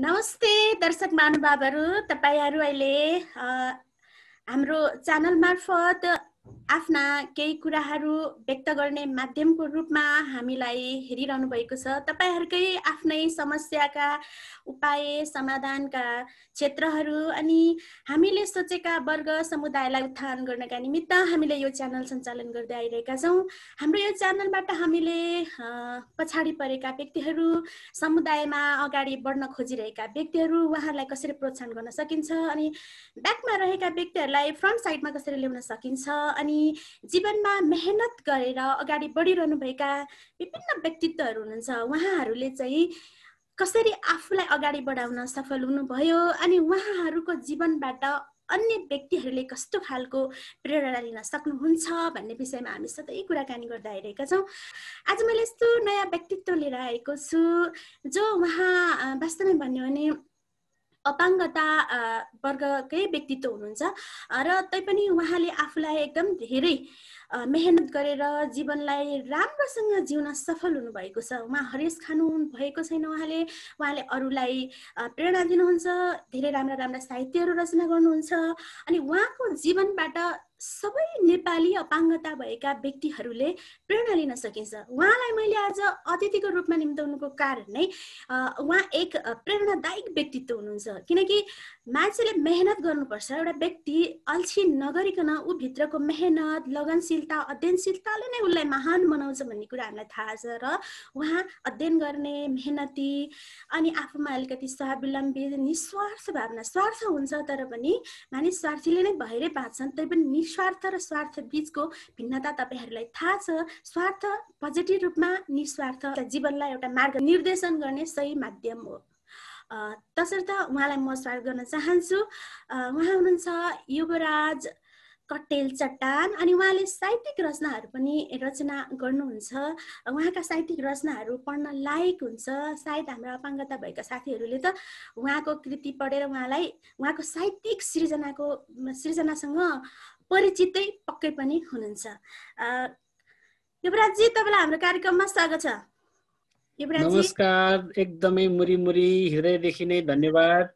नमस्ते दर्शक महानुभावहरू तपाईँहरू अहिले हाम्रो च्यानल मार्फत आफ्ना केही कुराहरू व्यक्त गर्ने माध्यमको रूपमा हामीलाई हेरिरहनु भएको छ तपाईँहरूकै आफ्नै समस्याका उपाय समाधानका क्षेत्रहरू अनि हामीले सोचेका वर्ग समुदायलाई उत्थान गर्नका निमित्त हामीले यो च्यानल सञ्चालन गर्दै आइरहेका छौँ हाम्रो यो च्यानलबाट हामीले पछाडि परेका व्यक्तिहरू समुदायमा अगाडि बढ्न खोजिरहेका व्यक्तिहरू उहाँहरूलाई कसरी प्रोत्साहन गर्न सकिन्छ अनि ब्याकमा रहेका व्यक्तिहरूलाई फ्रन्ट साइडमा कसरी ल्याउन सकिन्छ अनि जीवनमा मेहनत गरेर अगाडि बढिरहनुभएका विभिन्न व्यक्तित्वहरू हुनुहुन्छ उहाँहरूले चाहिँ कसरी आफूलाई अगाडि बढाउन सफल हुनुभयो अनि उहाँहरूको जीवनबाट अन्य व्यक्तिहरूले कस्तो खालको प्रेरणा लिन सक्नुहुन्छ भन्ने विषयमा हामी सधैँ कुराकानी गर्दै आइरहेका छौँ आज मैले यस्तो नयाँ व्यक्तित्व लिएर आएको छु जो उहाँ वास्तवमै भन्यो भने अपाङ्गता वर्गकै व्यक्तित्व हुनुहुन्छ र तैपनि उहाँले आफूलाई एकदम धेरै मेहनत गरेर जीवनलाई राम्रोसँग जिउन सफल हुनुभएको छ उहाँ हरेस खानु भएको छैन उहाँले उहाँले अरूलाई प्रेरणा दिनुहुन्छ धेरै राम्रा राम्रा साहित्यहरू रचना गर्नुहुन्छ अनि उहाँको जीवनबाट सबै नेपाली अपाङ्गता भएका व्यक्तिहरूले प्रेरणा लिन सकिन्छ उहाँलाई मैले आज अतिथिको रूपमा निम्ताउनुको कारण नै उहाँ एक प्रेरणादायक व्यक्तित्व हुनुहुन्छ किनकि मान्छेले मेहनत गर्नुपर्छ एउटा व्यक्ति अल्छी नगरिकन ऊ भित्रको मेहनत लगनशीलता अध्ययनशीलताले नै उसलाई महान बनाउँछ भन्ने कुरा हामीलाई थाहा छ र उहाँ अध्ययन गर्ने मेहनती अनि आफूमा अलिकति स्वावलम्बी निस्वार्थ भावना स्वार्थ हुन्छ तर पनि मानिस स्वार्थीले नै भएरै बाँच्छन् तैपनि निस्वार्थ र स्वार्थ बिचको भिन्नता तपाईँहरूलाई थाहा छ स्वार्थ पोजिटिभ रूपमा निस्वार्थ जीवनलाई एउटा मार्ग निर्देशन गर्ने सही माध्यम हो तसर्थ उहाँलाई म स्वागत गर्न चाहन्छु उहाँ हुनुहुन्छ युवराज कटेल चट्टान अनि उहाँले साहित्यिक रचनाहरू पनि रचना गर्नुहुन्छ उहाँका साहित्यिक रचनाहरू पढ्न लायक हुन्छ सायद हाम्रो अपाङ्गता भएका साथीहरूले त उहाँको कृति पढेर उहाँलाई उहाँको साहित्यिक सृजनाको सृजनासँग परिचितै पक्कै पनि हुनुहुन्छ युवराजजी तपाईँलाई हाम्रो कार्यक्रममा स्वागत छ नमस्कार एकदमै मुरीमुरी हृदयदेखि नै धन्यवाद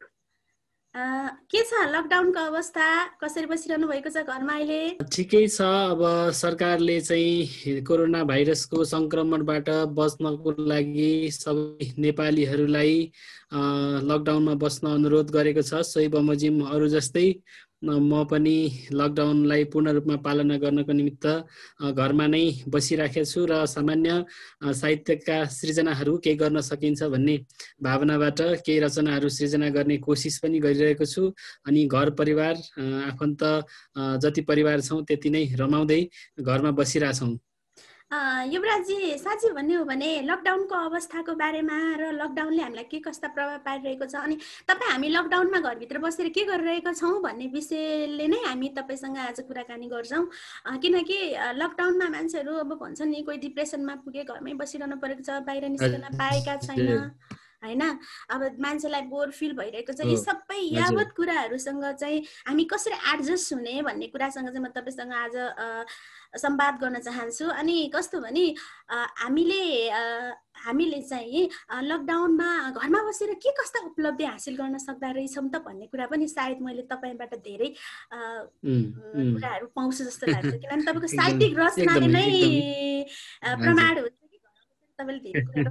के छ लकडाउनको अवस्था कसरी बसिरहनु भएको छ घरमा अहिले ठिकै छ अब सरकारले चाहिँ कोरोना भाइरसको सङ्क्रमणबाट बस्नको लागि सबै नेपालीहरूलाई लकडाउनमा बस्न अनुरोध गरेको छ सोही बमोजिम अरू जस्तै म पनि लकडाउनलाई पूर्ण रूपमा पालना गर्नको निमित्त घरमा नै बसिराखेको छु र सामान्य साहित्यका सृजनाहरू केही गर्न सकिन्छ भन्ने भावनाबाट केही रचनाहरू सृजना गर्ने कोसिस पनि गरिरहेको छु अनि घर परिवार आफन्त जति परिवार छौँ त्यति नै रमाउँदै घरमा बसिरहेछौँ युवराजी साँच्ची भन्ने हो भने लकडाउनको अवस्थाको बारेमा र लकडाउनले हामीलाई के कस्ता प्रभाव पारिरहेको छ अनि तपाईँ हामी लकडाउनमा घरभित्र बसेर के गरिरहेका छौँ भन्ने विषयले नै हामी तपाईँसँग आज कुराकानी गर्छौँ किनकि लकडाउनमा मान्छेहरू अब भन्छन् नि कोही डिप्रेसनमा पुगे घरमै बसिरहनु परेको छ बाहिर निस्कन पाएका छैन होइन अब मान्छेलाई बोर फिल भइरहेको छ यी सबै यावत कुराहरूसँग चाहिँ हामी कसरी एडजस्ट हुने भन्ने कुरासँग चाहिँ म तपाईँसँग आज सम्वाद गर्न चाहन्छु अनि कस्तो भने हामीले हामीले चाहिँ लकडाउनमा घरमा बसेर के कस्ता उपलब्धि हासिल गर्न सक्दा रहेछौँ त भन्ने कुरा पनि सायद मैले तपाईँबाट धेरै कुराहरू पाउँछु जस्तो लाग्छ किनभने तपाईँको साहित्यिक रचनाले नै प्रमाण हुन्छ कि तपाईँले धेरै कुरा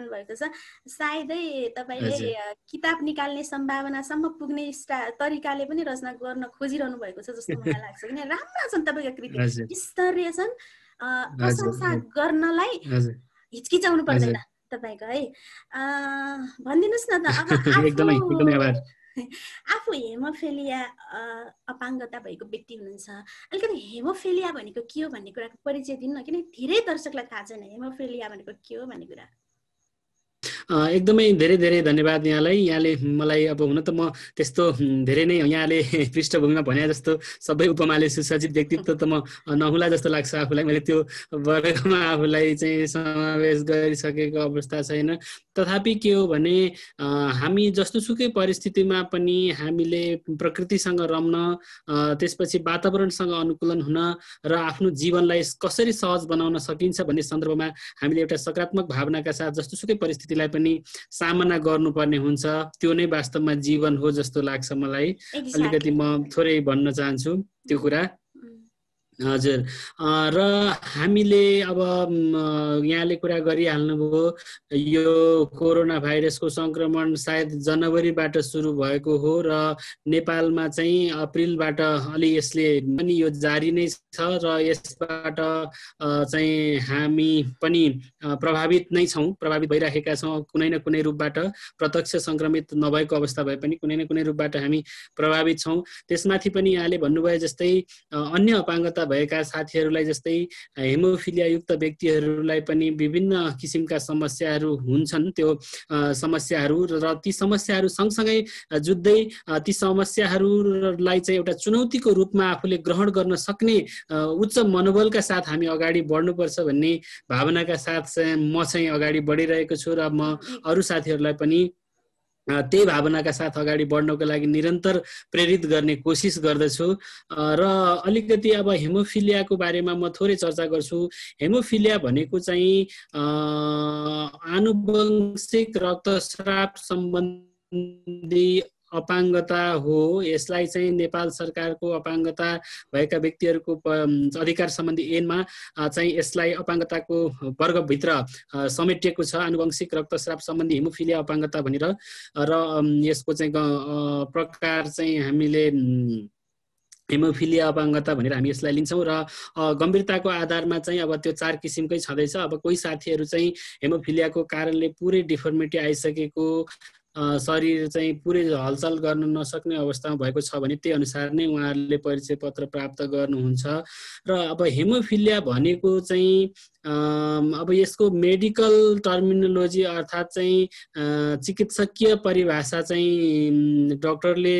गरिरहनु भएको छ सायदै तपाईँले किताब निकाल्ने सम्भावनासम्म पुग्ने तरिकाले पनि रचना गर्न खोजिरहनु भएको छ जस्तो मलाई लाग्छ किन राम्रा छन् तपाईँका कृति स्तरीय छन् प्रशंसा गर्नलाई हिचकिचाउनु पर्दैन तपाईँको है भनिदिनुहोस् न त अब आफू हेमोफेलिया अपाङ्गता भएको व्यक्ति हुनुहुन्छ अलिकति हेमोफेलिया भनेको के हो भन्ने कुराको परिचय दिनु न किनकि धेरै दर्शकलाई थाहा छैन हेमोफेलिया भनेको के हो भन्ने कुरा एकदमै धेरै धेरै धन्यवाद यहाँलाई यहाँले मलाई अब हुन त म त्यस्तो धेरै नै यहाँले पृष्ठभूमिमा भने जस्तो सबै उपमाले सुसज्जित व्यक्तित्व त म नहुला जस्तो लाग्छ आफूलाई मैले त्यो वर्गमा आफूलाई चाहिँ समावेश गरिसकेको अवस्था छैन तथापि के हो भने हामी जस्तो सुकै परिस्थितिमा पनि हामीले प्रकृतिसँग रम्न त्यसपछि वातावरणसँग अनुकूलन हुन र आफ्नो जीवनलाई कसरी सहज बनाउन सकिन्छ भन्ने सन्दर्भमा हामीले एउटा सकारात्मक भावनाका साथ जस्तो सुकै परिस्थितिलाई पनि सामना गर्नुपर्ने हुन्छ त्यो नै वास्तवमा जीवन हो जस्तो लाग्छ मलाई अलिकति म थोरै भन्न चाहन्छु त्यो कुरा हजुर र हामीले अब यहाँले कुरा गरिहाल्नुभयो यो कोरोना भाइरसको सङ्क्रमण सायद जनवरीबाट सुरु भएको हो र नेपालमा चाहिँ अप्रिलबाट अलि यसले पनि यो जारी नै छ र यसबाट चाहिँ हामी पनि प्रभावित नै छौँ प्रभावित भइराखेका छौँ कुनै न कुनै रूपबाट प्रत्यक्ष सङ्क्रमित नभएको अवस्था भए पनि कुनै न कुनै रूपबाट हामी प्रभावित छौँ त्यसमाथि पनि यहाँले भन्नुभयो जस्तै अन्य अपाङ्गता भएका साथीहरूलाई जस्तै हेमोफिलियायुक्त व्यक्तिहरूलाई पनि विभिन्न किसिमका समस्याहरू हुन्छन् त्यो समस्याहरू र ती समस्याहरू सँगसँगै जुझ्दै ती समस्याहरूलाई चाहिँ एउटा चुनौतीको रूपमा आफूले ग्रहण गर्न सक्ने उच्च मनोबलका साथ हामी अगाडि बढ्नुपर्छ भन्ने भावनाका साथ म चाहिँ अगाडि बढिरहेको छु र म अरू साथीहरूलाई पनि त्यही भावनाका साथ अगाडि बढ्नको लागि निरन्तर प्रेरित गर्ने कोसिस गर्दछु र अलिकति अब हेमोफिलियाको बारेमा म थोरै चर्चा गर्छु हेमोफिलिया भनेको चाहिँ आनुवंशिक रक्तस्राव सम्बन्धी अपाङ्गता हो यसलाई चाहिँ नेपाल सरकारको अपाङ्गता भएका व्यक्तिहरूको अधिकार सम्बन्धी ऐनमा चाहिँ यसलाई अपाङ्गताको वर्गभित्र समेटिएको छ आनुवंशिक रक्तस्राप सम्बन्धी हिमोफिलिया अपाङ्गता भनेर र यसको चाहिँ प्रकार चाहिँ हामीले हेमोफिलिया अपाङ्गता भनेर हामी यसलाई लिन्छौँ र गम्भीरताको आधारमा चाहिँ अब त्यो चार किसिमकै छँदैछ अब कोही साथीहरू चाहिँ हेमोफिलियाको कारणले पुरै डिफर्मिटी आइसकेको शरीर चाहिँ पुरै हलचल गर्न नसक्ने अवस्थामा भएको छ भने त्यही अनुसार नै उहाँहरूले परिचय पत्र प्राप्त गर्नुहुन्छ र अब हेमोफिलिया भनेको चाहिँ अब यसको मेडिकल टर्मिनोलोजी अर्थात् चाहिँ चिकित्सकीय परिभाषा चाहिँ डक्टरले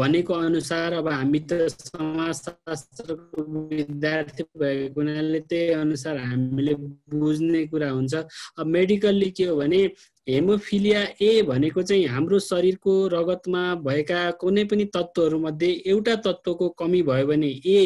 भनेको अनुसार अब हामी त समाजशास्त्र विद्यार्थी भएको हुनाले त्यही अनुसार हामीले बुझ्ने कुरा हुन्छ अब मेडिकल्ली के हो भने हेमोफिलिया ए भनेको चाहिँ हाम्रो शरीरको रगतमा भएका कुनै पनि तत्त्वहरूमध्ये एउटा तत्त्वको कमी भयो भने ए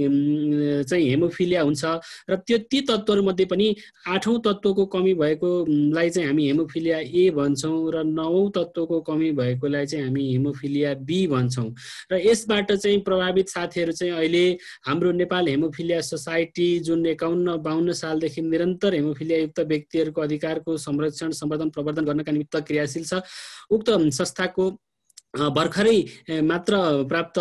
चाहिँ हेमोफिलिया हुन्छ र त्यो ती तत्त्वहरूमध्ये मध्ये पनि आठौँ तत्त्वको कमी भएकोलाई चाहिँ हामी हेमोफिलिया ए भन्छौँ र नवौँ तत्त्वको कमी भएकोलाई चाहिँ हामी हेमोफिलिया बी भन्छौँ र यसबाट चाहिँ प्रभावित साथीहरू चाहिँ अहिले हाम्रो नेपाल हेमोफिलिया सोसाइटी जुन एकाउन्न बाहन्न सालदेखि निरन्तर हेमोफिलियायुक्त व्यक्तिहरूको अधिकारको संरक्षण सम्वर्धन प्रवर्धन गर्नका निमित्त क्रियाशील छ उक्त संस्थाको भर्खरै मात्र प्राप्त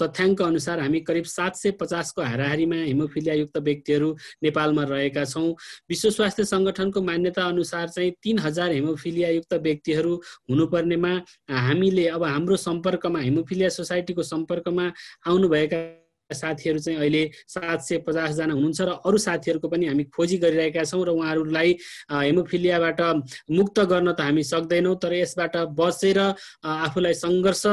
तथ्याङ्क अनुसार हामी करिब सात सय पचासको हाराहारीमा हिमोफिलियायुक्त व्यक्तिहरू नेपालमा रहेका छौँ विश्व स्वास्थ्य सङ्गठनको मान्यता अनुसार चाहिँ तिन हजार हिमोफिलियायुक्त व्यक्तिहरू हुनुपर्नेमा हामीले अब हाम्रो सम्पर्कमा हिमोफिलिया सोसाइटीको सम्पर्कमा आउनुभएका साथीहरू चाहिँ अहिले सात सय पचासजना हुनुहुन्छ र अरू साथीहरूको पनि हामी खोजी गरिरहेका छौँ र उहाँहरूलाई हेमोफिलियाबाट मुक्त गर्न त हामी सक्दैनौँ तर यसबाट बचेर आफूलाई सङ्घर्ष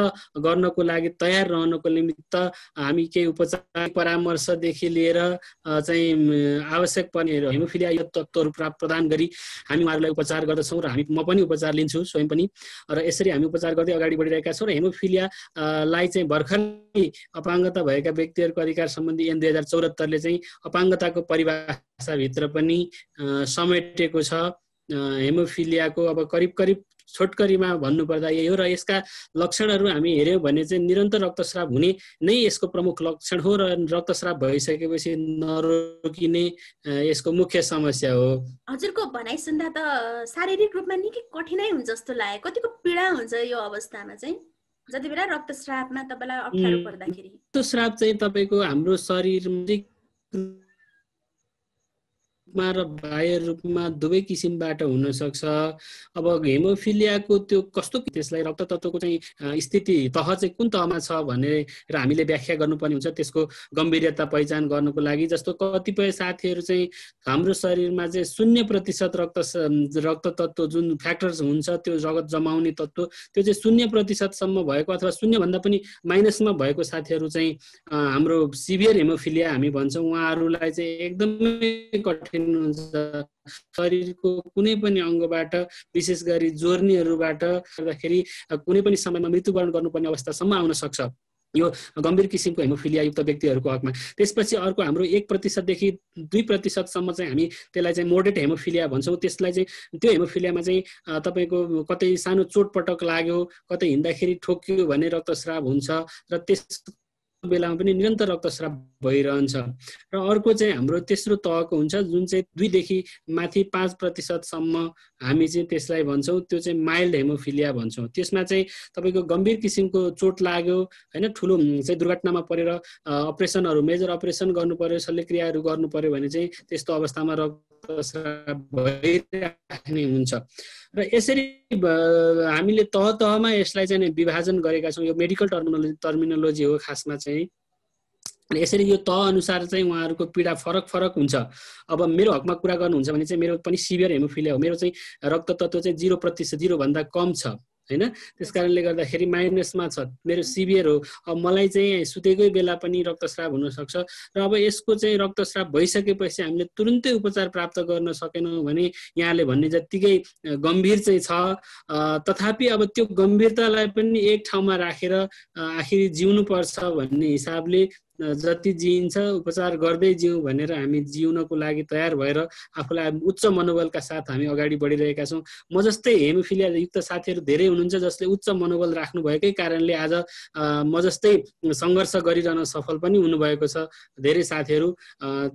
गर्नको लागि तयार रहनको निमित्त हामी केही उपचार परामर्शदेखि लिएर चाहिँ आवश्यक पर्ने हेमोफिलिया यो तत्त्वहरू प्राप्त प्रदान गरी हामी उहाँहरूलाई उपचार गर्दछौँ र हामी म पनि उपचार लिन्छु स्वयं पनि र यसरी हामी उपचार गर्दै अगाडि बढिरहेका छौँ र हेमोफिलियालाई चाहिँ भर्खरै अपाङ्गता भएका व्यक्ति व्यक्तिहरूको अधिकार सम्बन्धी एन दुई हजार चौहत्तरले चाहिँ अपाङ्गताको परिभाषाभित्र पनि समेटेको छ हेमोफिलियाको अब करिब करिब छोटकरीमा भन्नुपर्दा यही हो र यसका लक्षणहरू हामी हेऱ्यौँ भने चाहिँ निरन्तर रक्तस्राव हुने नै यसको प्रमुख लक्षण हो र रक्तस्राव भइसकेपछि नरोकिने यसको मुख्य समस्या हो हजुरको भनाइ सुन्दा त शारीरिक रूपमा निकै कठिनाइ हुन्छ जस्तो लाग्यो कतिको पीडा हुन्छ यो अवस्थामा चाहिँ जति बेला रक्तस्रावमा तपाईँलाई अप्ठ्यारो पर्दाखेरि रक्तस्राव चाहिँ तपाईँको हाम्रो शरीर रूपमा र बाह्य रूपमा दुवै किसिमबाट हुनसक्छ अब हेमोफिलियाको त्यो कस्तो त्यसलाई रक्त तत्त्वको चाहिँ स्थिति तह चाहिँ कुन तहमा छ भनेर हामीले व्याख्या गर्नुपर्ने हुन्छ त्यसको गम्भीरता पहिचान गर्नुको लागि जस्तो कतिपय साथीहरू चाहिँ हाम्रो शरीरमा चाहिँ शून्य प्रतिशत रक्त रक्त तत्त्व जुन फ्याक्टर्स हुन्छ त्यो रगत जमाउने तत्त्व त्यो चाहिँ शून्य प्रतिशतसम्म भएको अथवा शून्यभन्दा पनि माइनसमा भएको साथीहरू चाहिँ हाम्रो सिभियर हेमोफिलिया हामी भन्छौँ उहाँहरूलाई चाहिँ एकदमै कठिन सकिनुहुन्छ शरीरको कुनै पनि अङ्गबाट विशेष गरी जोर्नीहरूबाट गर्दाखेरि कुनै पनि समयमा मृत्युवरण गर्नुपर्ने अवस्थासम्म आउन सक्छ यो गम्भीर किसिमको हेमोफिलियायुक्त व्यक्तिहरूको हकमा त्यसपछि अर्को हाम्रो एक प्रतिशतदेखि दुई प्रतिशतसम्म चाहिँ हामी त्यसलाई चाहिँ मोडेट हेमोफिलिया भन्छौँ त्यसलाई चाहिँ त्यो हेमोफिलियामा चाहिँ तपाईँको कतै सानो चोटपटक लाग्यो कतै हिँड्दाखेरि ठोक्यो भने रक्तस्राव हुन्छ र त्यस बेलामा पनि निरन्तर रक्तस्राव भइरहन्छ र अर्को चाहिँ हाम्रो तेस्रो तहको हुन्छ जुन चाहिँ दुईदेखि माथि पाँच प्रतिशतसम्म हामी चाहिँ त्यसलाई भन्छौँ त्यो चाहिँ माइल्ड हेमोफिलिया भन्छौँ त्यसमा चाहिँ तपाईँको गम्भीर किसिमको चोट लाग्यो होइन ठुलो चाहिँ दुर्घटनामा परेर अपरेसनहरू मेजर अपरेसन गर्नु पर्यो शल्यक्रियाहरू गर्नु पर्यो भने चाहिँ त्यस्तो अवस्थामा रक्तस्राव भइराख्ने हुन्छ र यसरी हामीले तह तहमा यसलाई चाहिँ विभाजन गरेका छौँ यो मेडिकल टर्मिनोलोजी टर्मिनोलोजी हो खासमा चाहिँ यसरी यो तह अनुसार चाहिँ उहाँहरूको पीडा फरक फरक हुन्छ अब मेरो हकमा कुरा गर्नुहुन्छ भने चाहिँ मेरो पनि सिभियर हेमोफिलिया हो मेरो चाहिँ रक्त तत्त्व चाहिँ जिरो प्रतिशत जिरोभन्दा कम छ होइन त्यस कारणले गर्दाखेरि माइनसमा छ मेरो सिभियर हो अब मलाई चाहिँ सुतेकै बेला पनि रक्तस्राव हुनसक्छ र अब यसको चाहिँ रक्तस्राव भइसकेपछि हामीले तुरुन्तै उपचार प्राप्त गर्न सकेनौँ भने यहाँले भन्ने जत्तिकै गम्भीर चाहिँ छ तथापि अब त्यो गम्भीरतालाई पनि एक ठाउँमा राखेर आखिर जिउनुपर्छ भन्ने हिसाबले जति जिइन्छ उपचार गर्दै जिउँ भनेर हामी जिउनको लागि तयार भएर आफूलाई उच्च मनोबलका साथ हामी अगाडि बढिरहेका छौँ म जस्तै हेमोफिलिया युक्त साथीहरू धेरै हुनुहुन्छ जसले उच्च मनोबल राख्नुभएकै कारणले आज म जस्तै सङ्घर्ष गरिरहन सफल पनि हुनुभएको छ धेरै साथीहरू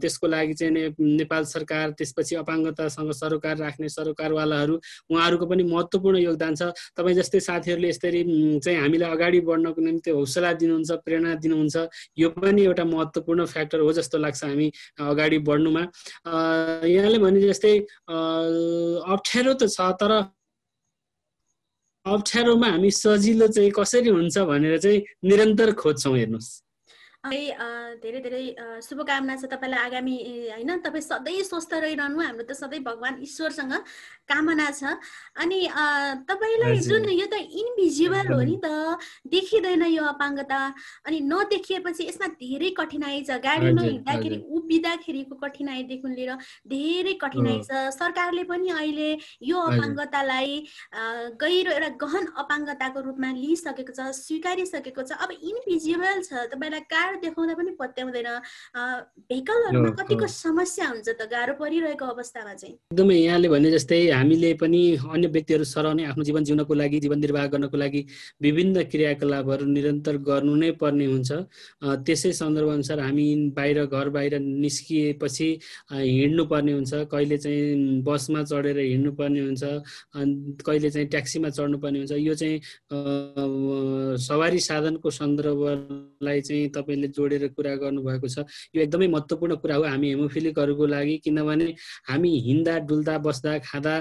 त्यसको लागि चाहिँ नेपाल सरकार त्यसपछि अपाङ्गतासँग सरोकार राख्ने सरोकारवालाहरू उहाँहरूको पनि महत्त्वपूर्ण योगदान छ तपाईँ जस्तै साथीहरूले यसरी चाहिँ हामीलाई अगाडि बढ्नको निम्ति हौसला दिनुहुन्छ प्रेरणा दिनुहुन्छ यो पनि पनि एउटा महत्त्वपूर्ण फ्याक्टर हो जस्तो लाग्छ हामी अगाडि बढ्नुमा यहाँले भने जस्तै अप्ठ्यारो त छ तर अप्ठ्यारोमा हामी सजिलो चाहिँ कसरी हुन्छ भनेर चाहिँ निरन्तर खोज्छौँ हेर्नुहोस् धेरै धेरै शुभकामना छ तपाईँलाई आगामी होइन तपाईँ सधैँ स्वस्थ रहिरहनु हाम्रो त सधैँ भगवान् ईश्वरसँग कामना छ अनि तपाईँलाई जुन यो त इनभिजिबल हो नि त देखिँदैन यो अपाङ्गता अनि नदेखिएपछि यसमा धेरै कठिनाइ छ गाडीमा हिँड्दाखेरि उभिँदाखेरिको कठिनाइदेखि लिएर धेरै कठिनाइ छ सरकारले पनि अहिले यो अपाङ्गतालाई गहिरो एउटा गहन अपाङ्गताको रूपमा लिइसकेको छ स्वीकारिसकेको छ अब इनभिजिबल छ तपाईँलाई कार देखाउँदा पनि पत्याउँदैन भेहिकलहरूमा कतिको समस्या हुन्छ त गाह्रो परिरहेको अवस्थामा चाहिँ एकदमै यहाँले भने जस्तै हामीले पनि अन्य व्यक्तिहरू सराउने आफ्नो जीवन जिउनको लागि जीवन निर्वाह गर्नको लागि विभिन्न क्रियाकलापहरू निरन्तर गर्नु नै पर्ने हुन्छ त्यसै सन्दर्भ अनुसार हामी बाहिर घर बाहिर निस्किएपछि हिँड्नुपर्ने हुन्छ कहिले चाहिँ बसमा चढेर हिँड्नुपर्ने हुन्छ अनि कहिले चाहिँ ट्याक्सीमा चढ्नुपर्ने हुन्छ यो चाहिँ सवारी साधनको सन्दर्भलाई चाहिँ तपाईँ तपाईँले जोडेर कुरा गर्नुभएको छ यो एकदमै महत्त्वपूर्ण कुरा हो हामी हेमोफिलिकहरूको लागि किनभने हामी हिँड्दा डुल्दा बस्दा खाँदा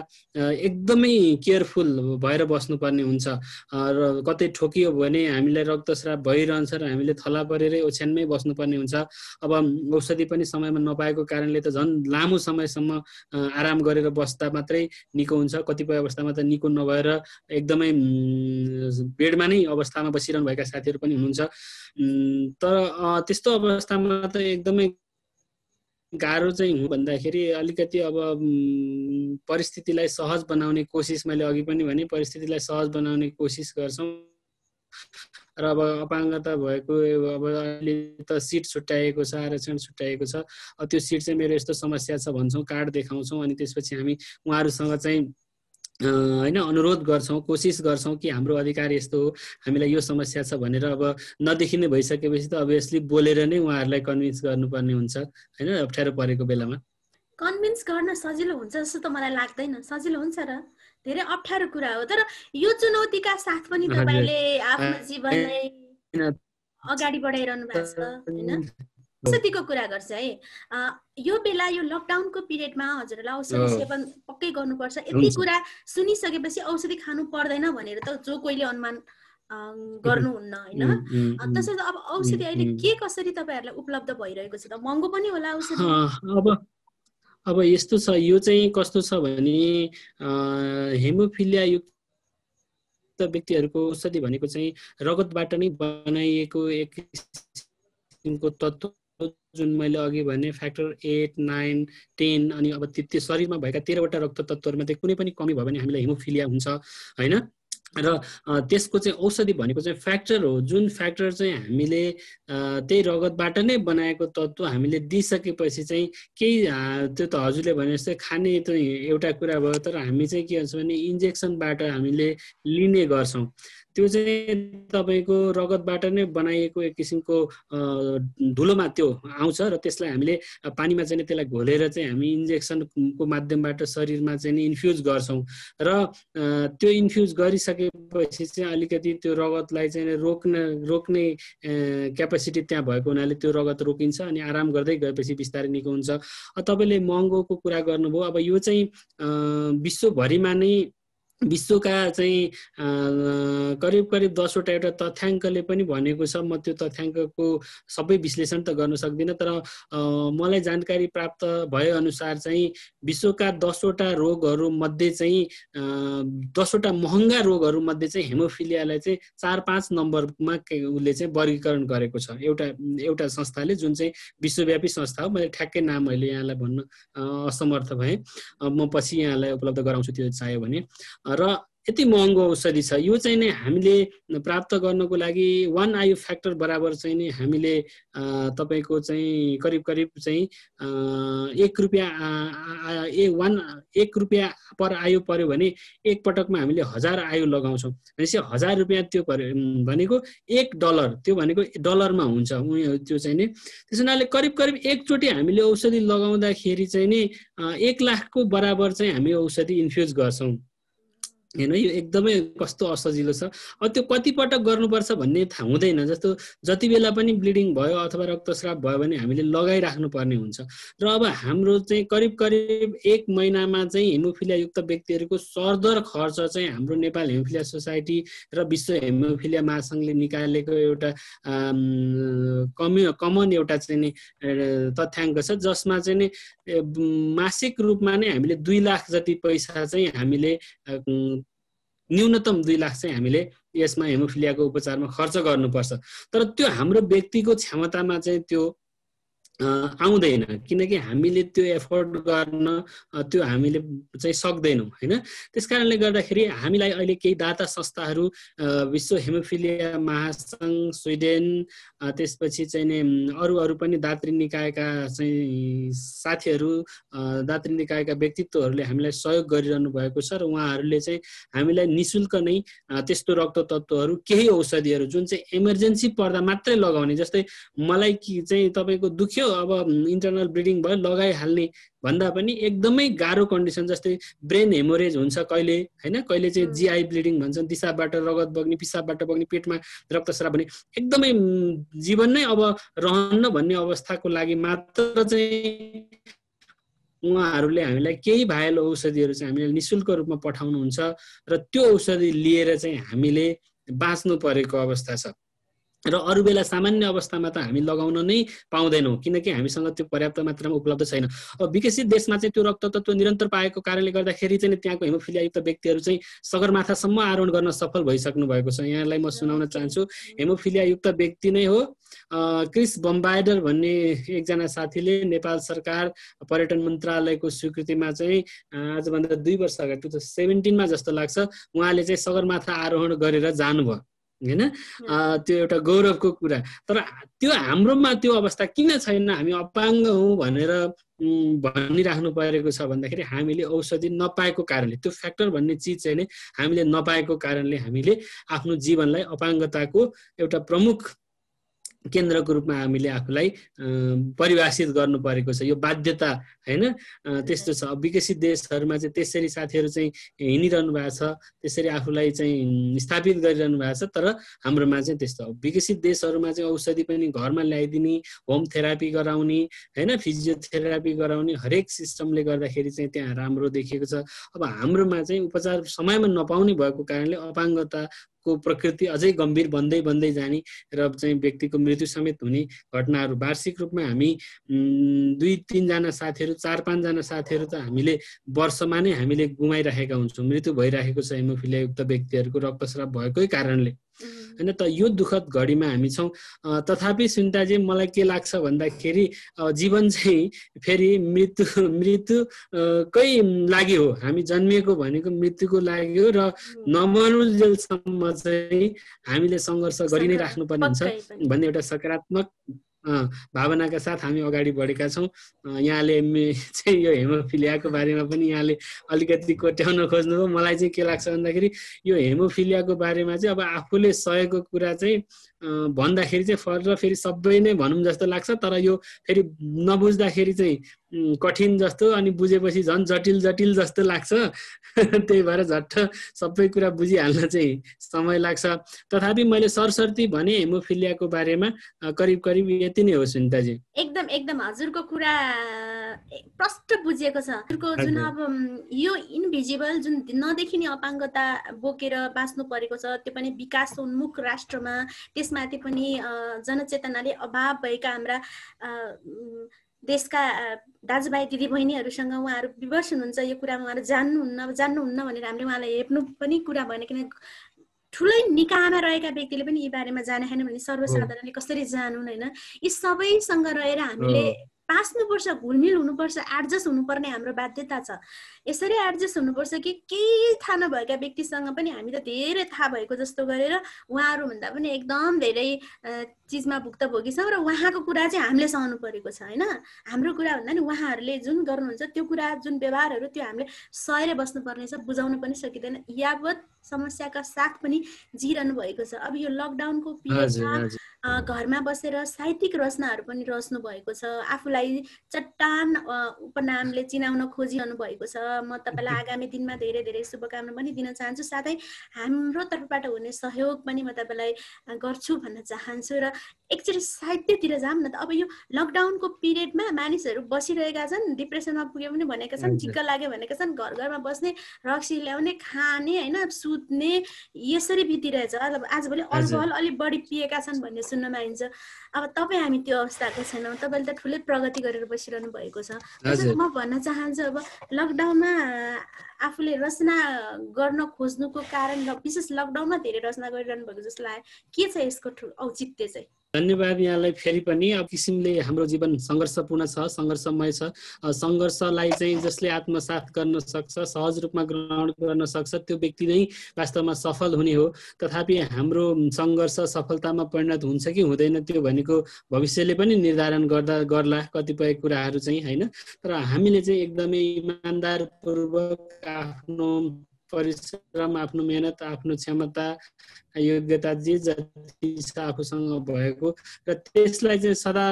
एकदमै केयरफुल भएर बस्नुपर्ने हुन्छ र कतै ठोकियो भने हामीलाई रक्तस्राप भइरहन्छ र हामीले थला परेरै ओछ्यानमै बस्नुपर्ने हुन्छ अब औषधि पनि समयमा नपाएको कारणले त झन् लामो समयसम्म आराम गरेर बस्दा मात्रै निको हुन्छ कतिपय अवस्थामा त निको नभएर एकदमै बेडमा नै अवस्थामा बसिरहनु भएका साथीहरू पनि हुनुहुन्छ तर त्यस्तो अवस्थामा त एकदमै गाह्रो चाहिँ हुँ भन्दाखेरि अलिकति अब परिस्थितिलाई सहज बनाउने कोसिस मैले अघि पनि भने परिस्थितिलाई सहज बनाउने कोसिस गर्छौँ र अब अपाङ्गता भएको अब अहिले त सिट छुट्याएको छ आरक्षण छुट्याएको छ त्यो सिट चाहिँ मेरो यस्तो समस्या छ भन्छौँ कार्ड देखाउँछौँ अनि त्यसपछि हामी उहाँहरूसँग चाहिँ होइन अनुरोध गर्छौँ कोसिस गर्छौँ कि हाम्रो अधिकार यस्तो हो हामीलाई यो समस्या छ भनेर अब नदेखिने भइसकेपछि त अभियसली बोलेर नै उहाँहरूलाई कन्भिन्स गर्नुपर्ने हुन्छ होइन अप्ठ्यारो परेको बेलामा कन्भिन्स गर्न सजिलो हुन्छ जस्तो त मलाई लाग्दैन सजिलो हुन्छ र धेरै अप्ठ्यारो कुरा हो तर यो चुनौतीका साथ पनि तपाईँले आफ्नो जीवनलाई अगाडि बढाइरहनु भएको छ होइन औषधिको कुरा गर्छ है यो बेला यो लकडाउनको पिरियडमा हजुरहरूलाई औषधि सेवन पक्कै गर्नुपर्छ यति कुरा सुनिसकेपछि औषधि खानु पर्दैन भनेर त जो कोहीले अनुमान गर्नुहुन्न होइन त्यसर्थ अब औषधि अहिले के कसरी तपाईँहरूलाई उपलब्ध भइरहेको छ त महँगो पनि होला औषधि अब अब यस्तो छ यो चाहिँ कस्तो छ भने हेमोफिलिया युक्त व्यक्तिहरूको औषधि भनेको चाहिँ रगतबाट नै बनाइएको एक किसिमको तत्त्व जुन मैले अघि भने फ्याक्टर एट नाइन टेन अनि अब त्यो शरीरमा भएका तेह्रवटा रक्त तत्त्वहरूमा चाहिँ कुनै पनि कमी भयो भने हामीलाई हिमोफिलिया हुन्छ होइन र त्यसको चाहिँ औषधि भनेको चाहिँ फ्याक्टर हो जुन फ्याक्टर चाहिँ हामीले त्यही रगतबाट नै बनाएको तत्त्व हामीले दिइसकेपछि चाहिँ केही त्यो त हजुरले भने जस्तै खाने त एउटा कुरा भयो तर हामी चाहिँ के भन्छ भने इन्जेक्सनबाट हामीले लिने गर्छौँ त्यो चाहिँ तपाईँको रगतबाट नै बनाइएको एक किसिमको धुलोमा त्यो आउँछ र त्यसलाई हामीले पानीमा चाहिँ त्यसलाई घोलेर चाहिँ हामी इन्जेक्सनको माध्यमबाट शरीरमा चाहिँ इन्फ्युज गर्छौँ र त्यो इन्फ्युज गरिसकेपछि चाहिँ अलिकति त्यो रगतलाई चाहिँ रोक्न रोक्ने क्यापेसिटी त्यहाँ भएको हुनाले त्यो रगत रोकिन्छ अनि आराम गर्दै गएपछि बिस्तारै निको हुन्छ तपाईँले महँगोको कुरा गर्नुभयो अब यो चाहिँ विश्वभरिमा नै विश्वका चाहिँ करिब करिब दसवटा एउटा तथ्याङ्कले पनि भनेको छ म त्यो तथ्याङ्कको सबै विश्लेषण त गर्न सक्दिनँ तर मलाई जानकारी प्राप्त भएअनुसार चाहिँ विश्वका दसवटा रोगहरूमध्ये चाहिँ दसवटा महँगा रोगहरूमध्ये चाहिँ हेमोफिलियालाई चाहिँ चार पाँच नम्बरमा उसले चाहिँ वर्गीकरण गरेको छ एउटा एउटा संस्थाले जुन चाहिँ विश्वव्यापी संस्था हो मैले ठ्याक्कै नाम अहिले यहाँलाई भन्न असमर्थ भएँ म पछि यहाँलाई उपलब्ध गराउँछु त्यो चाहियो भने र यति महँगो औषधि छ यो चाहिँ नै हामीले प्राप्त गर्नको लागि वान आयु फ्याक्टर बराबर चाहिँ नि हामीले तपाईँको चाहिँ करिब करिब चाहिँ एक रुपियाँ ए वान एक रुपियाँ पर आयु पऱ्यो भने एक पटकमा हामीले हजार आयु लगाउँछौँ भनेपछि हजार रुपियाँ त्यो भनेको एक डलर त्यो भनेको डलरमा हुन्छ त्यो चाहिँ नि त्यस हुनाले करिब करिब एकचोटि हामीले औषधि लगाउँदाखेरि चाहिँ नि एक लाखको बराबर चाहिँ हामी औषधि इन्फ्युज गर्छौँ होइन यो एकदमै कस्तो असजिलो छ अब त्यो कतिपटक गर्नुपर्छ भन्ने थाहा हुँदैन जस्तो जति बेला पनि ब्लिडिङ भयो अथवा रक्तस्राप भयो भने हामीले लगाइराख्नु पर्ने हुन्छ र अब हाम्रो चाहिँ करिब करिब एक महिनामा चाहिँ हेमोफिलियायुक्त व्यक्तिहरूको सरदर खर्च चाहिँ हाम्रो नेपाल हेमोफिलिया सोसाइटी र विश्व हेमोफिलिया महासङ्घले निकालेको एउटा कम कमन एउटा चाहिँ नि तथ्याङ्क छ जसमा चाहिँ नि मासिक रूपमा नै हामीले दुई लाख जति पैसा चाहिँ हामीले न्यूनतम दुई लाख चाहिँ हामीले यसमा हेमोफिलियाको उपचारमा खर्च गर्नुपर्छ तर त्यो हाम्रो व्यक्तिको क्षमतामा चाहिँ त्यो आउँदैन किनकि हामीले त्यो एफोर्ड गर्न त्यो हामीले चाहिँ सक्दैनौँ होइन त्यस कारणले गर्दाखेरि हामीलाई अहिले केही दाता संस्थाहरू विश्व हेमोफिलिया महासङ्घ स्विडेन त्यसपछि चाहिँ नि अरू अरू पनि दात्री निकायका चाहिँ साथीहरू दात्री निकायका व्यक्तित्वहरूले हामीलाई सहयोग गरिरहनु भएको छ र उहाँहरूले चाहिँ हामीलाई नि नै त्यस्तो रक्त तत्त्वहरू केही औषधिहरू जुन चाहिँ इमर्जेन्सी पर्दा मात्रै लगाउने जस्तै मलाई चाहिँ तपाईँको दुख्यो भयो अब इन्टरनल ब्लिडिङ भयो लगाइहाल्ने भन्दा पनि एकदमै गाह्रो कन्डिसन जस्तै ब्रेन हेमोरेज हुन्छ कहिले होइन कहिले चाहिँ जिआई ब्लिडिङ भन्छन् दिसाबबाट रगत बग्ने पिसाबबाट बग्ने पेटमा रक्तस्राव भने एकदमै जीवन नै अब रहन्न भन्ने अवस्थाको लागि मात्र चाहिँ उहाँहरूले हामीलाई केही भायल औषधिहरू चाहिँ हामीले नि शुल्क रूपमा पठाउनुहुन्छ र त्यो औषधि लिएर चाहिँ हामीले बाँच्नु परेको अवस्था छ र अरू बेला सामान्य अवस्थामा त हामी लगाउन नै पाउँदैनौँ किनकि हामीसँग त्यो पर्याप्त मात्रामा उपलब्ध छैन अब विकसित देशमा चाहिँ त्यो रक्त तत्त्व निरन्तर पाएको कारणले गर्दाखेरि चाहिँ त्यहाँको हेमोफिलियायुक्त व्यक्तिहरू चाहिँ सगरमाथासम्म आरोहण गर्न सफल भइसक्नु भएको छ यहाँलाई म सुनाउन चाहन्छु हेमोफिलियायुक्त व्यक्ति नै हो क्रिस बम्बाइडर भन्ने एकजना साथीले नेपाल सरकार पर्यटन मन्त्रालयको स्वीकृतिमा चाहिँ आजभन्दा दुई वर्ष अगाडि टु थाउजन्ड सेभेन्टिनमा जस्तो लाग्छ उहाँले चाहिँ सगरमाथा आरोहण गरेर जानुभयो होइन त्यो एउटा गौरवको कुरा तर त्यो हाम्रोमा त्यो अवस्था किन छैन हामी अपाङ्ग हौँ भनेर भनिराख्नु परेको छ भन्दाखेरि हामीले औषधि नपाएको कारणले त्यो फ्याक्टर भन्ने चिज चाहिँ नै हामीले नपाएको कारणले हामीले आफ्नो जीवनलाई अपाङ्गताको एउटा प्रमुख केन्द्रको रूपमा हामीले आफूलाई परिभाषित गर्नु परेको छ यो बाध्यता होइन त्यस्तो छ विकसित देशहरूमा चाहिँ त्यसरी साथीहरू चाहिँ हिँडिरहनु भएको छ त्यसरी आफूलाई चाहिँ स्थापित गरिरहनु भएको छ तर हाम्रोमा चाहिँ त्यस्तो हो विकसित देशहरूमा चाहिँ औषधि पनि घरमा ल्याइदिने होम थेरापी गराउने होइन फिजियोथेरापी गराउने हरेक सिस्टमले गर्दाखेरि चाहिँ त्यहाँ राम्रो देखिएको छ अब हाम्रोमा चाहिँ उपचार समयमा नपाउने भएको कारणले अपाङ्गता को प्रकृति अझै गम्भीर बन्दै बन्दै जाने र चाहिँ व्यक्तिको मृत्यु समेत हुने घटनाहरू वार्षिक रूपमा हामी दुई तिनजना साथीहरू चार पाँचजना साथीहरू त हामीले वर्षमा नै हामीले गुमाइरहेका हुन्छौँ मृत्यु भइरहेको छ हेमोफिलियायुक्त व्यक्तिहरूको रक्तस्राव भएकै कारणले होइन त यो दुःखद घडीमा हामी छौँ तथापि सुन्ताजी मलाई के लाग्छ भन्दाखेरि जीवन चाहिँ फेरि मृत्यु मृत्युकै लागि हो हामी जन्मिएको भनेको मृत्युको लागि हो र नमरुजेलसम्म चाहिँ हामीले सङ्घर्ष गरि नै राख्नुपर्ने हुन्छ भन्ने एउटा सकारात्मक भावनाका साथ हामी अगाडि बढेका छौँ यहाँले चाहिँ यो हेमोफिलियाको बारेमा पनि यहाँले अलिकति कोट्याउन खोज्नुभयो मलाई चाहिँ के लाग्छ भन्दाखेरि यो हेमोफिलियाको बारेमा चाहिँ अब आफूले सहेको कुरा चाहिँ भन्दाखेरि चाहिँ फर र फेरि सबै नै भनौँ जस्तो लाग्छ तर यो फेरि नबुझ्दाखेरि चाहिँ कठिन जस्तो अनि बुझेपछि झन् जटिल जटिल जस्तो लाग्छ त्यही भएर झट्ट सबै कुरा बुझिहाल्न चाहिँ समय लाग्छ तथापि मैले सरसर्ती भने हेमोफिलियाको बारेमा करिब करिब यति नै हो सुनिताजी एकदम एकदम हजुरको कुरा प्रष्ट बुझिएको छ हजुरको जुन अब यो इनभिजिबल जुन नदेखिने अपाङ्गता बोकेर बाँच्नु परेको छ त्यो पनि विकास उन्मुख राष्ट्रमा त्यसमाथि पनि जनचेतनाले अभाव भएका हाम्रा देशका दाजुभाइ दिदीबहिनीहरूसँग उहाँहरू विवश हुनुहुन्छ यो कुरामा उहाँहरू जान्नुहुन्न अब जान्नुहुन्न भनेर हामीले उहाँलाई हेप्नु पनि कुरा भएन किन ठुलै निकायमा रहेका व्यक्तिले पनि यी बारेमा जाने छैन भने सर्वसाधारणले कसरी जानुन् होइन यी सबैसँग रहेर हामीले बाँच्नुपर्छ घुलमिल हुनुपर्छ एडजस्ट हुनुपर्ने हाम्रो बाध्यता छ यसरी एडजस्ट हुनुपर्छ कि केही थाहा नभएका व्यक्तिसँग पनि हामी त धेरै थाहा भएको जस्तो गरेर उहाँहरूभन्दा पनि एकदम धेरै चिजमा भुक्तभोगी छौँ र उहाँको कुरा चाहिँ हामीले सहनु परेको छ होइन हाम्रो कुरा भन्दा नि उहाँहरूले जुन गर्नुहुन्छ त्यो कुरा जुन व्यवहारहरू त्यो हामीले सहेर बस्नुपर्नेछ बुझाउनु पनि सकिँदैन यावत समस्याका साथ पनि जिरहनु भएको छ अब यो लकडाउनको पिरियडमा घरमा बसेर साहित्यिक रचनाहरू पनि रच्नु भएको छ आफूलाई चट्टान उपनामले चिनाउन खोजिरहनु भएको छ म तपाईँलाई आगामी दिनमा धेरै धेरै शुभकामना पनि दिन चाहन्छु साथै हाम्रो तर्फबाट हुने सहयोग पनि म तपाईँलाई गर्छु भन्न चाहन्छु र एकचोटि साहित्यतिर जाऊँ न त अब यो लकडाउनको पिरियडमा मानिसहरू बसिरहेका छन् डिप्रेसनमा पुग्यो भने भनेका छन् झिक्क लाग्यो भनेका छन् घर घरमा बस्ने रक्सी ल्याउने खाने होइन सुत्ने यसरी बितिरहेछ अब आजभोलि अल्कोहल अलिक बढी पिएका छन् भन्ने सुन्नमा आइन्छ अब तपाईँ हामी त्यो अवस्थाको छैनौँ तपाईँले त ठुलै प्रगति गरेर बसिरहनु भएको छ म भन्न चाहन्छु अब लकडाउनमा आफूले रचना गर्न खोज्नुको कारण र विशेष लकडाउनमा धेरै रचना गरिरहनु भएको जस्तो लाग्यो के छ यसको औचित्य चाहिँ धन्यवाद यहाँलाई फेरि पनि अब किसिमले हाम्रो जीवन सङ्घर्षपूर्ण छ सङ्घर्षमय छ सङ्घर्षलाई चाहिँ जसले आत्मसाथ गर्न सक्छ सहज रूपमा ग्रहण गर्न सक्छ त्यो व्यक्ति नै वास्तवमा सफल हुने हो तथापि हाम्रो सङ्घर्ष सफलतामा परिणत हुन्छ कि हुँदैन त्यो भनेको भविष्यले पनि निर्धारण गर्दा गर्ला कतिपय कुराहरू चाहिँ होइन तर हामीले चाहिँ एकदमै इमान्दारपूर्वक आफ्नो परिश्रम आफ्नो मेहनत आफ्नो क्षमता योग्यता जे जति आफूसँग भएको र त्यसलाई चाहिँ सदा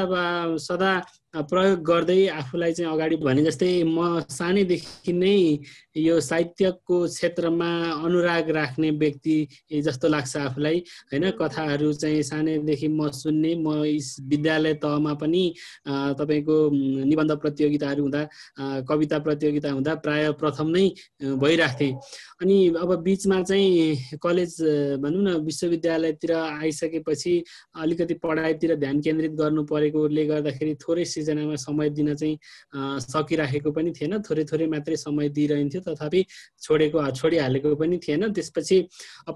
सदा प्रयोग गर्दै आफूलाई चाहिँ अगाडि भने जस्तै म सानैदेखि नै यो साहित्यको क्षेत्रमा अनुराग राख्ने व्यक्ति जस्तो लाग्छ आफूलाई होइन कथाहरू चाहिँ सानैदेखि म सुन्ने म विद्यालय तहमा पनि तपाईँको निबन्ध प्रतियोगिताहरू हुँदा कविता प्रतियोगिता हुँदा प्राय प्रथम नै भइराख्थेँ अनि अब बिचमा चाहिँ कलेज भनौँ न विश्वविद्यालयतिर आइसकेपछि अलिकति पढाइतिर ध्यान केन्द्रित गर्नु परेकोले गर्दाखेरि थोरै सृजनामा समय दिन चाहिँ सकिराखेको पनि थिएन थोरै थोरै मात्रै समय दिइरहन्थ्यो तथापि छोडेको छोडिहालेको पनि थिएन त्यसपछि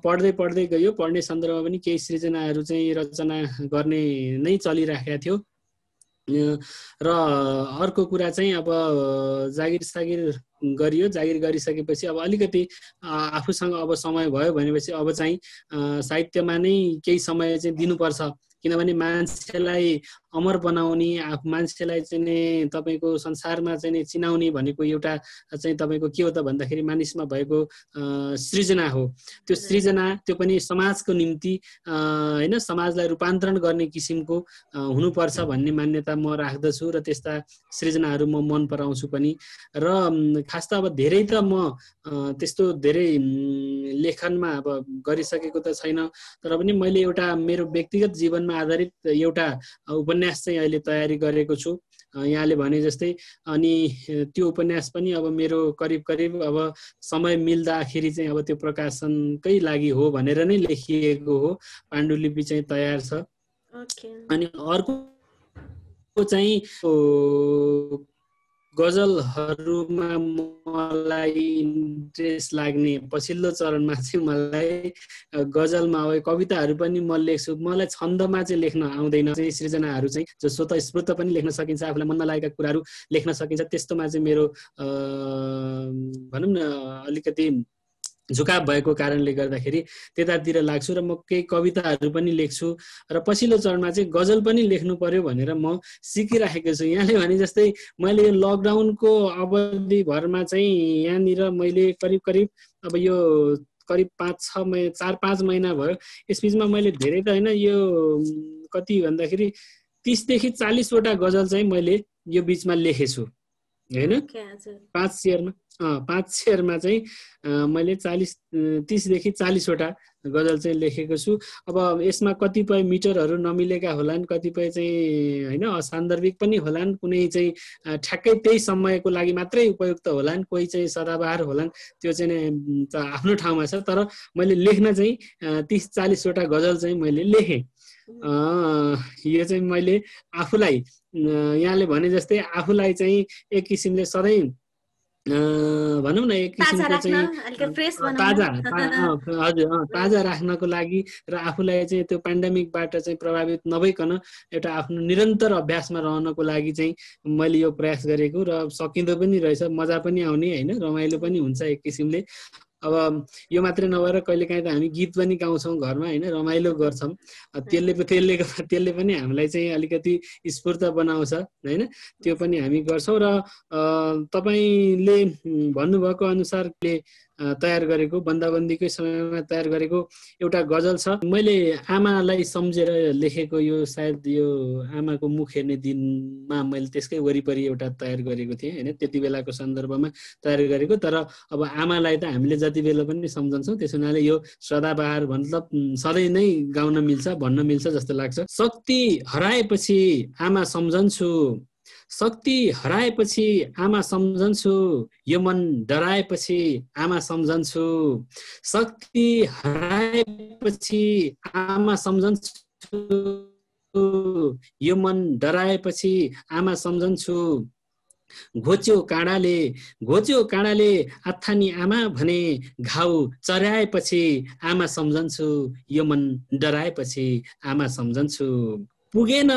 पढ्दै पढ्दै गयो पढ्ने सन्दर्भमा पनि केही सृजनाहरू चाहिँ रचना गर्ने नै चलिराखेका थियो र अर्को कुरा चाहिँ अब जागिर सागिर गरियो जागिर गरिसकेपछि अब अलिकति आफूसँग अब समय भयो भनेपछि अब चाहिँ साहित्यमा नै केही समय चाहिँ दिनुपर्छ किनभने मान्छेलाई अमर बनाउने मान्छेलाई चाहिँ नि तपाईँको संसारमा चाहिँ नि चिनाउने भनेको एउटा चाहिँ तपाईँको के हो त भन्दाखेरि मानिसमा भएको सृजना हो त्यो सृजना त्यो पनि समाजको निम्ति होइन समाजलाई रूपान्तरण गर्ने किसिमको हुनुपर्छ भन्ने मान्यता म राख्दछु र त्यस्ता सृजनाहरू म मन पराउँछु पनि र खास त अब धेरै त म त्यस्तो धेरै लेखनमा अब गरिसकेको त छैन तर पनि मैले एउटा मेरो व्यक्तिगत जीवन जीवनमा आधारित एउटा उपन्यास चाहिँ अहिले तयारी गरेको छु यहाँले भने जस्तै अनि त्यो उपन्यास पनि अब मेरो करिब करिब अब समय मिल्दाखेरि चाहिँ अब त्यो प्रकाशनकै लागि हो भनेर नै लेखिएको हो पाण्डुलिपि चाहिँ तयार छ अनि अर्को चाहिँ गजलहरूमा मलाई इन्ट्रेस्ट लाग्ने पछिल्लो चरणमा चाहिँ मलाई गजलमा अब कविताहरू पनि म लेख्छु मलाई छन्दमा चाहिँ लेख्न आउँदैन चाहिँ सृजनाहरू चाहिँ जो स्वत स्मृत पनि लेख्न सकिन्छ आफूलाई मनमा लागेका कुराहरू लेख्न सकिन्छ त्यस्तोमा चाहिँ मेरो भनौँ न अलिकति झुकाव भएको कारणले गर्दाखेरि त्यतातिर लाग्छु र म केही कविताहरू पनि लेख्छु र पछिल्लो चरणमा चाहिँ गजल पनि लेख्नु पर्यो भनेर म सिकिराखेको छु यहाँले भने जस्तै मैले यो लकडाउनको अवधिभरमा चाहिँ यहाँनिर मैले करिब करिब अब यो करिब पाँच छ महिना चार पाँच महिना भयो यसबिचमा मैले धेरै त होइन यो कति भन्दाखेरि तिसदेखि चालिसवटा गजल चाहिँ मैले यो बिचमा लेखेछु होइन पाँच सेयरमा पाँच सेयरमा चाहिँ मैले चालिस तिसदेखि चालिसवटा गजल चाहिँ लेखेको छु अब यसमा कतिपय मिटरहरू नमिलेका होलान् कतिपय चाहिँ होइन असान्दर्भिक पनि होलान् कुनै चाहिँ ठ्याक्कै त्यही समयको लागि मात्रै उपयुक्त होलान् कोही चाहिँ सदाबार होलान् त्यो चाहिँ आफ्नो ठाउँमा छ तर मैले लेख्न चाहिँ तिस चालिसवटा गजल चाहिँ मैले लेखेँ यो चाहिँ मैले आफूलाई यहाँले भने जस्तै आफूलाई चाहिँ एक किसिमले सधैँ भनौँ न एक किसिमको चाहिँ ताजा हजुर ताजा राख्नको लागि र आफूलाई चाहिँ त्यो पेन्डेमिकबाट चाहिँ प्रभावित नभइकन एउटा आफ्नो निरन्तर अभ्यासमा रहनको लागि चाहिँ मैले यो प्रयास गरेको र सकिँदो पनि रहेछ मजा पनि आउने होइन रमाइलो पनि हुन्छ एक किसिमले अब यो मात्रै नभएर काहीँ त हामी गीत पनि गाउँछौँ घरमा होइन रमाइलो गर्छौँ त्यसले त्यसले त्यसले पनि हामीलाई चाहिँ अलिकति स्फूर्त बनाउँछ होइन त्यो पनि हामी गर्छौँ र तपाईँले भन्नुभएको अनुसारले तयार गरेको बन्दाबन्दीकै समयमा तयार गरेको एउटा गजल छ मैले आमालाई सम्झेर लेखेको यो सायद यो आमाको मुख हेर्ने दिनमा मैले त्यसकै वरिपरि एउटा तयार गरेको थिएँ होइन त्यति बेलाको सन्दर्भमा तयार गरेको तर अब आमालाई त हामीले जति बेला पनि सम्झन्छौँ त्यस हुनाले यो सदाबहार मतलब सधैँ नै गाउन मिल्छ भन्न मिल्छ जस्तो लाग्छ शक्ति हराएपछि आमा सम्झन्छु शक्ति हराएपछि आमा सम्झन्छु यो मन डराएपछि आमा सम्झन्छु शक्ति हराएपछि आमा सम्झन्छु यो मन डराएपछि आमा सम्झन्छु घोच्यो काँडाले घोच्यो काँडाले आत्थानी आमा भने घाउ चर्याएपछि आमा सम्झन्छु यो मन डराएपछि आमा सम्झन्छु पुगेन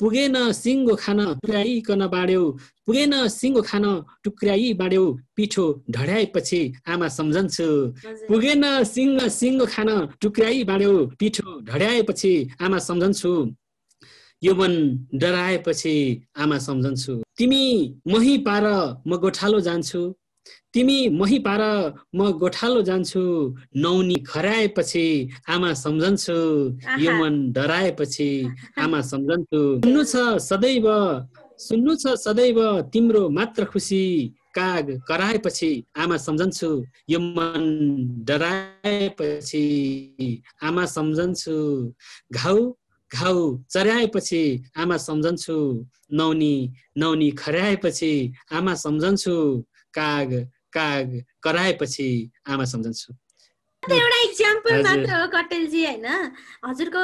पुगेन सिङ्गो खान टुक्राइकन बाँड्यौ पुगेन सिङ्गो खान टुक्राइ बाँड्यौ पिठो ढड्याएपछि आमा सम्झन्छु पुगेन सिङ्गो सिङ्गो खान टुक्राइ बाँड्यौ पिठो ढड्याएपछि आमा सम्झन्छु योवन डराएपछि आमा सम्झन्छु तिमी मही पार म गोठालो जान्छु तिमी मही पार म गोठालो जान्छु नौनी खराएपछि आमा सम्झन्छु यो मन डराएपछि आमा सम्झन्छु सुन्नु छ सदैव सुन्नु छ सदैव तिम्रो मात्र खुसी काग कराएपछि आमा सम्झन्छु यो मन डराएपछि आमा सम्झन्छु घाउ घाउ चर्याएपछि आमा सम्झन्छु नौनी नौनी खर्याएपछि आमा सम्झन्छु काग काग कराएपछि आमा सम्झन्छु त एउटा इक्जाम्पल मात्र हो कटेलजी होइन हजुरको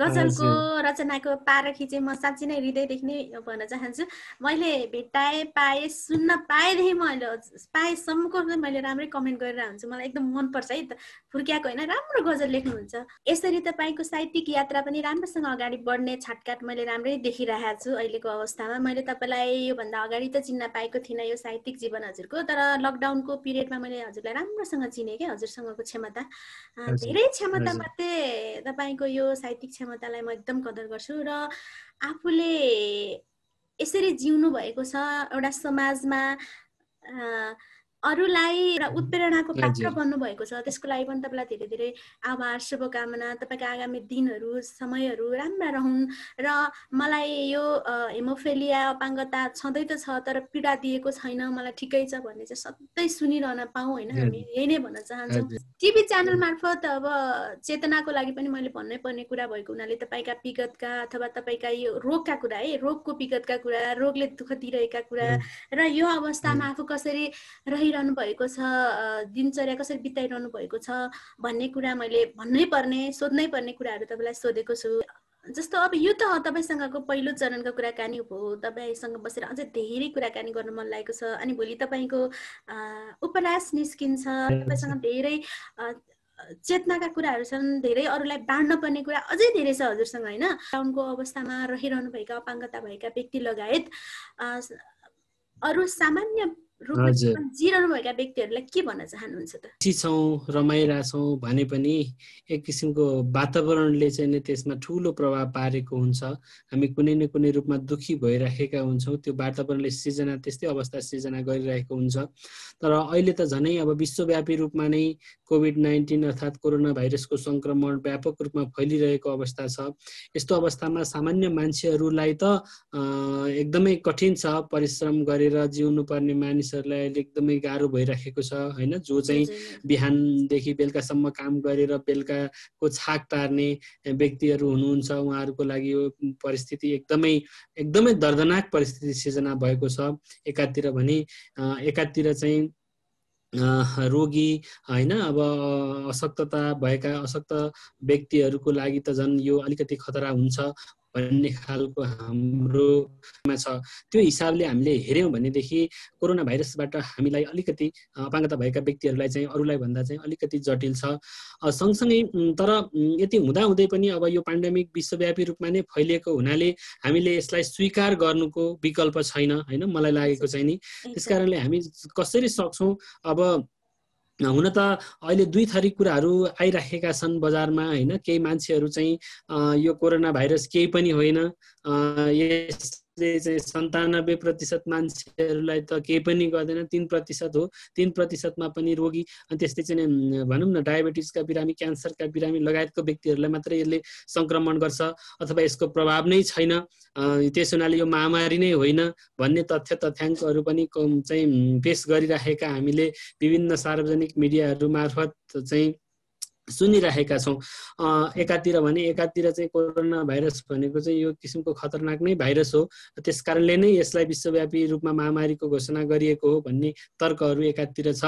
गजलको रचनाको पारखी चाहिँ म साँच्ची नै हृदयदेखि नै भन्न चाहन्छु मैले भेटाएँ पाएँ सुन्न पाएँदेखि मैले पाएसम्मको चाहिँ मैले राम्रै कमेन्ट गरेर हुन्छु मलाई एकदम मनपर्छ है त फुर्क्याएको होइन राम्रो गजल लेख्नुहुन्छ यसरी तपाईँको साहित्यिक यात्रा पनि राम्रोसँग अगाडि बढ्ने छाटकाट मैले राम्रै देखिरहेको छु अहिलेको अवस्थामा मैले तपाईँलाई योभन्दा अगाडि त चिन्न पाएको थिइनँ यो साहित्यिक जीवन हजुरको तर लकडाउनको पिरियडमा मैले हजुरलाई राम्रोसँग चिने क्या हजुर हजुरसँगको क्षमता धेरै क्षमता मात्रै तपाईँको यो साहित्यिक क्षमतालाई म एकदम कदर गर्छु र आफूले यसरी जिउनु भएको छ एउटा समाजमा अरूलाई एउटा उत्प्रेरणाको पात्र बन्नुभएको छ त्यसको लागि पनि तपाईँलाई धेरै धेरै आभार शुभकामना तपाईँका आगामी दिनहरू समयहरू राम्रा रहन् र मलाई यो हेमोफेलिया अपाङ्गता छँदै त छ तर पीडा दिएको छैन मलाई ठिकै छ भन्ने चाहिँ सधैँ सुनिरहन पाऊँ होइन हामी यही नै भन्न चाहन्छौँ टिभी च्यानल मार्फत अब चेतनाको लागि पनि मैले भन्नै पर्ने कुरा भएको हुनाले तपाईँका विगतका अथवा तपाईँका यो रोगका कुरा है रोगको विगतका कुरा रोगले दुःख दिइरहेका कुरा र यो अवस्थामा आफू कसरी रहि गरिरहनु भएको छ दिनचर्या कसरी बिताइरहनु भएको छ भन्ने कुरा मैले भन्नै पर्ने सोध्नै पर्ने कुराहरू तपाईँलाई सोधेको छु जस्तो अब यो त तपाईँसँगको पहिलो चरणको कुराकानी हो तपाईँसँग बसेर अझै धेरै कुराकानी गर्नु मन लागेको छ अनि भोलि तपाईँको उपन्यास निस्किन्छ तपाईँसँग धेरै चेतनाका कुराहरू छन् धेरै अरूलाई बाँड्न पर्ने कुरा अझै धेरै छ हजुरसँग होइन टाउनको अवस्थामा रहिरहनु रहिरहनुभएका अपाङ्गता भएका व्यक्ति लगायत अरू सामान्य रूपमा जिरहनुभएका व्यक्तिहरूलाई के भन्न चाहनुहुन्छ त खुसी छौँ रमाइरहेछौँ भने पनि एक किसिमको वातावरणले चाहिँ नै त्यसमा ठुलो प्रभाव पारेको हुन्छ हामी कुनै न कुनै रूपमा दुखी भइराखेका हुन्छौँ त्यो वातावरणले सिर्जना त्यस्तै अवस्था सिर्जना गरिरहेको हुन्छ तर अहिले त झनै अब विश्वव्यापी रूपमा नै कोभिड नाइन्टिन अर्थात् कोरोना भाइरसको सङ्क्रमण व्यापक रूपमा फैलिरहेको अवस्था छ यस्तो अवस्थामा सामान्य मान्छेहरूलाई त एकदमै कठिन छ परिश्रम गरेर जिउनु पर्ने मानिसहरूलाई अहिले एकदमै गाह्रो भइराखेको छ होइन जो चाहिँ बिहानदेखि बेलुकासम्म काम गरेर बेलुकाको छाक तार्ने व्यक्तिहरू हुनुहुन्छ उहाँहरूको लागि यो परिस्थिति एकदमै एकदमै दर्दनाक परिस्थिति सिर्जना भएको छ एकातिर भने एकातिर चाहिँ रोगी होइन अब अशक्तता भएका अशक्त व्यक्तिहरूको लागि त झन् यो अलिकति खतरा हुन्छ भन्ने खालको हाम्रोमा छ त्यो हिसाबले हामीले हेऱ्यौँ भनेदेखि कोरोना भाइरसबाट हामीलाई अलिकति अपाङ्गता भएका व्यक्तिहरूलाई चाहिँ अरूलाई भन्दा चाहिँ अलिकति जटिल छ सँगसँगै तर यति हुँदाहुँदै पनि अब यो पाण्डेमिक विश्वव्यापी रूपमा नै फैलिएको हुनाले हामीले यसलाई स्वीकार गर्नुको विकल्प छैन होइन मलाई लागेको चाहिँ नि त्यस कारणले हामी कसरी सक्छौँ अब हुन त अहिले दुई थरी कुराहरू आइराखेका छन् बजारमा होइन केही मान्छेहरू चाहिँ यो कोरोना भाइरस केही पनि होइन यस जसले चाहिँ सन्तानब्बे प्रतिशत मान्छेहरूलाई त केही पनि गर्दैन तिन प्रतिशत हो तिन प्रतिशतमा पनि रोगी अनि त्यस्तै चाहिँ भनौँ न डायबिटिजका बिरामी क्यान्सरका बिरामी लगायतको व्यक्तिहरूलाई मात्रै यसले सङ्क्रमण गर्छ अथवा यसको प्रभाव नै छैन त्यस हुनाले यो महामारी नै होइन भन्ने तथ्य तथ्याङ्कहरू पनि चाहिँ पेस गरिराखेका हामीले विभिन्न सार्वजनिक मिडियाहरू मार्फत चाहिँ सुनिराखेका छौँ एकातिर भने एकातिर चाहिँ कोरोना भाइरस भनेको चाहिँ यो किसिमको खतरनाक नै भाइरस हो त्यस कारणले नै यसलाई विश्वव्यापी रूपमा महामारीको घोषणा गरिएको हो भन्ने तर्कहरू एकातिर छ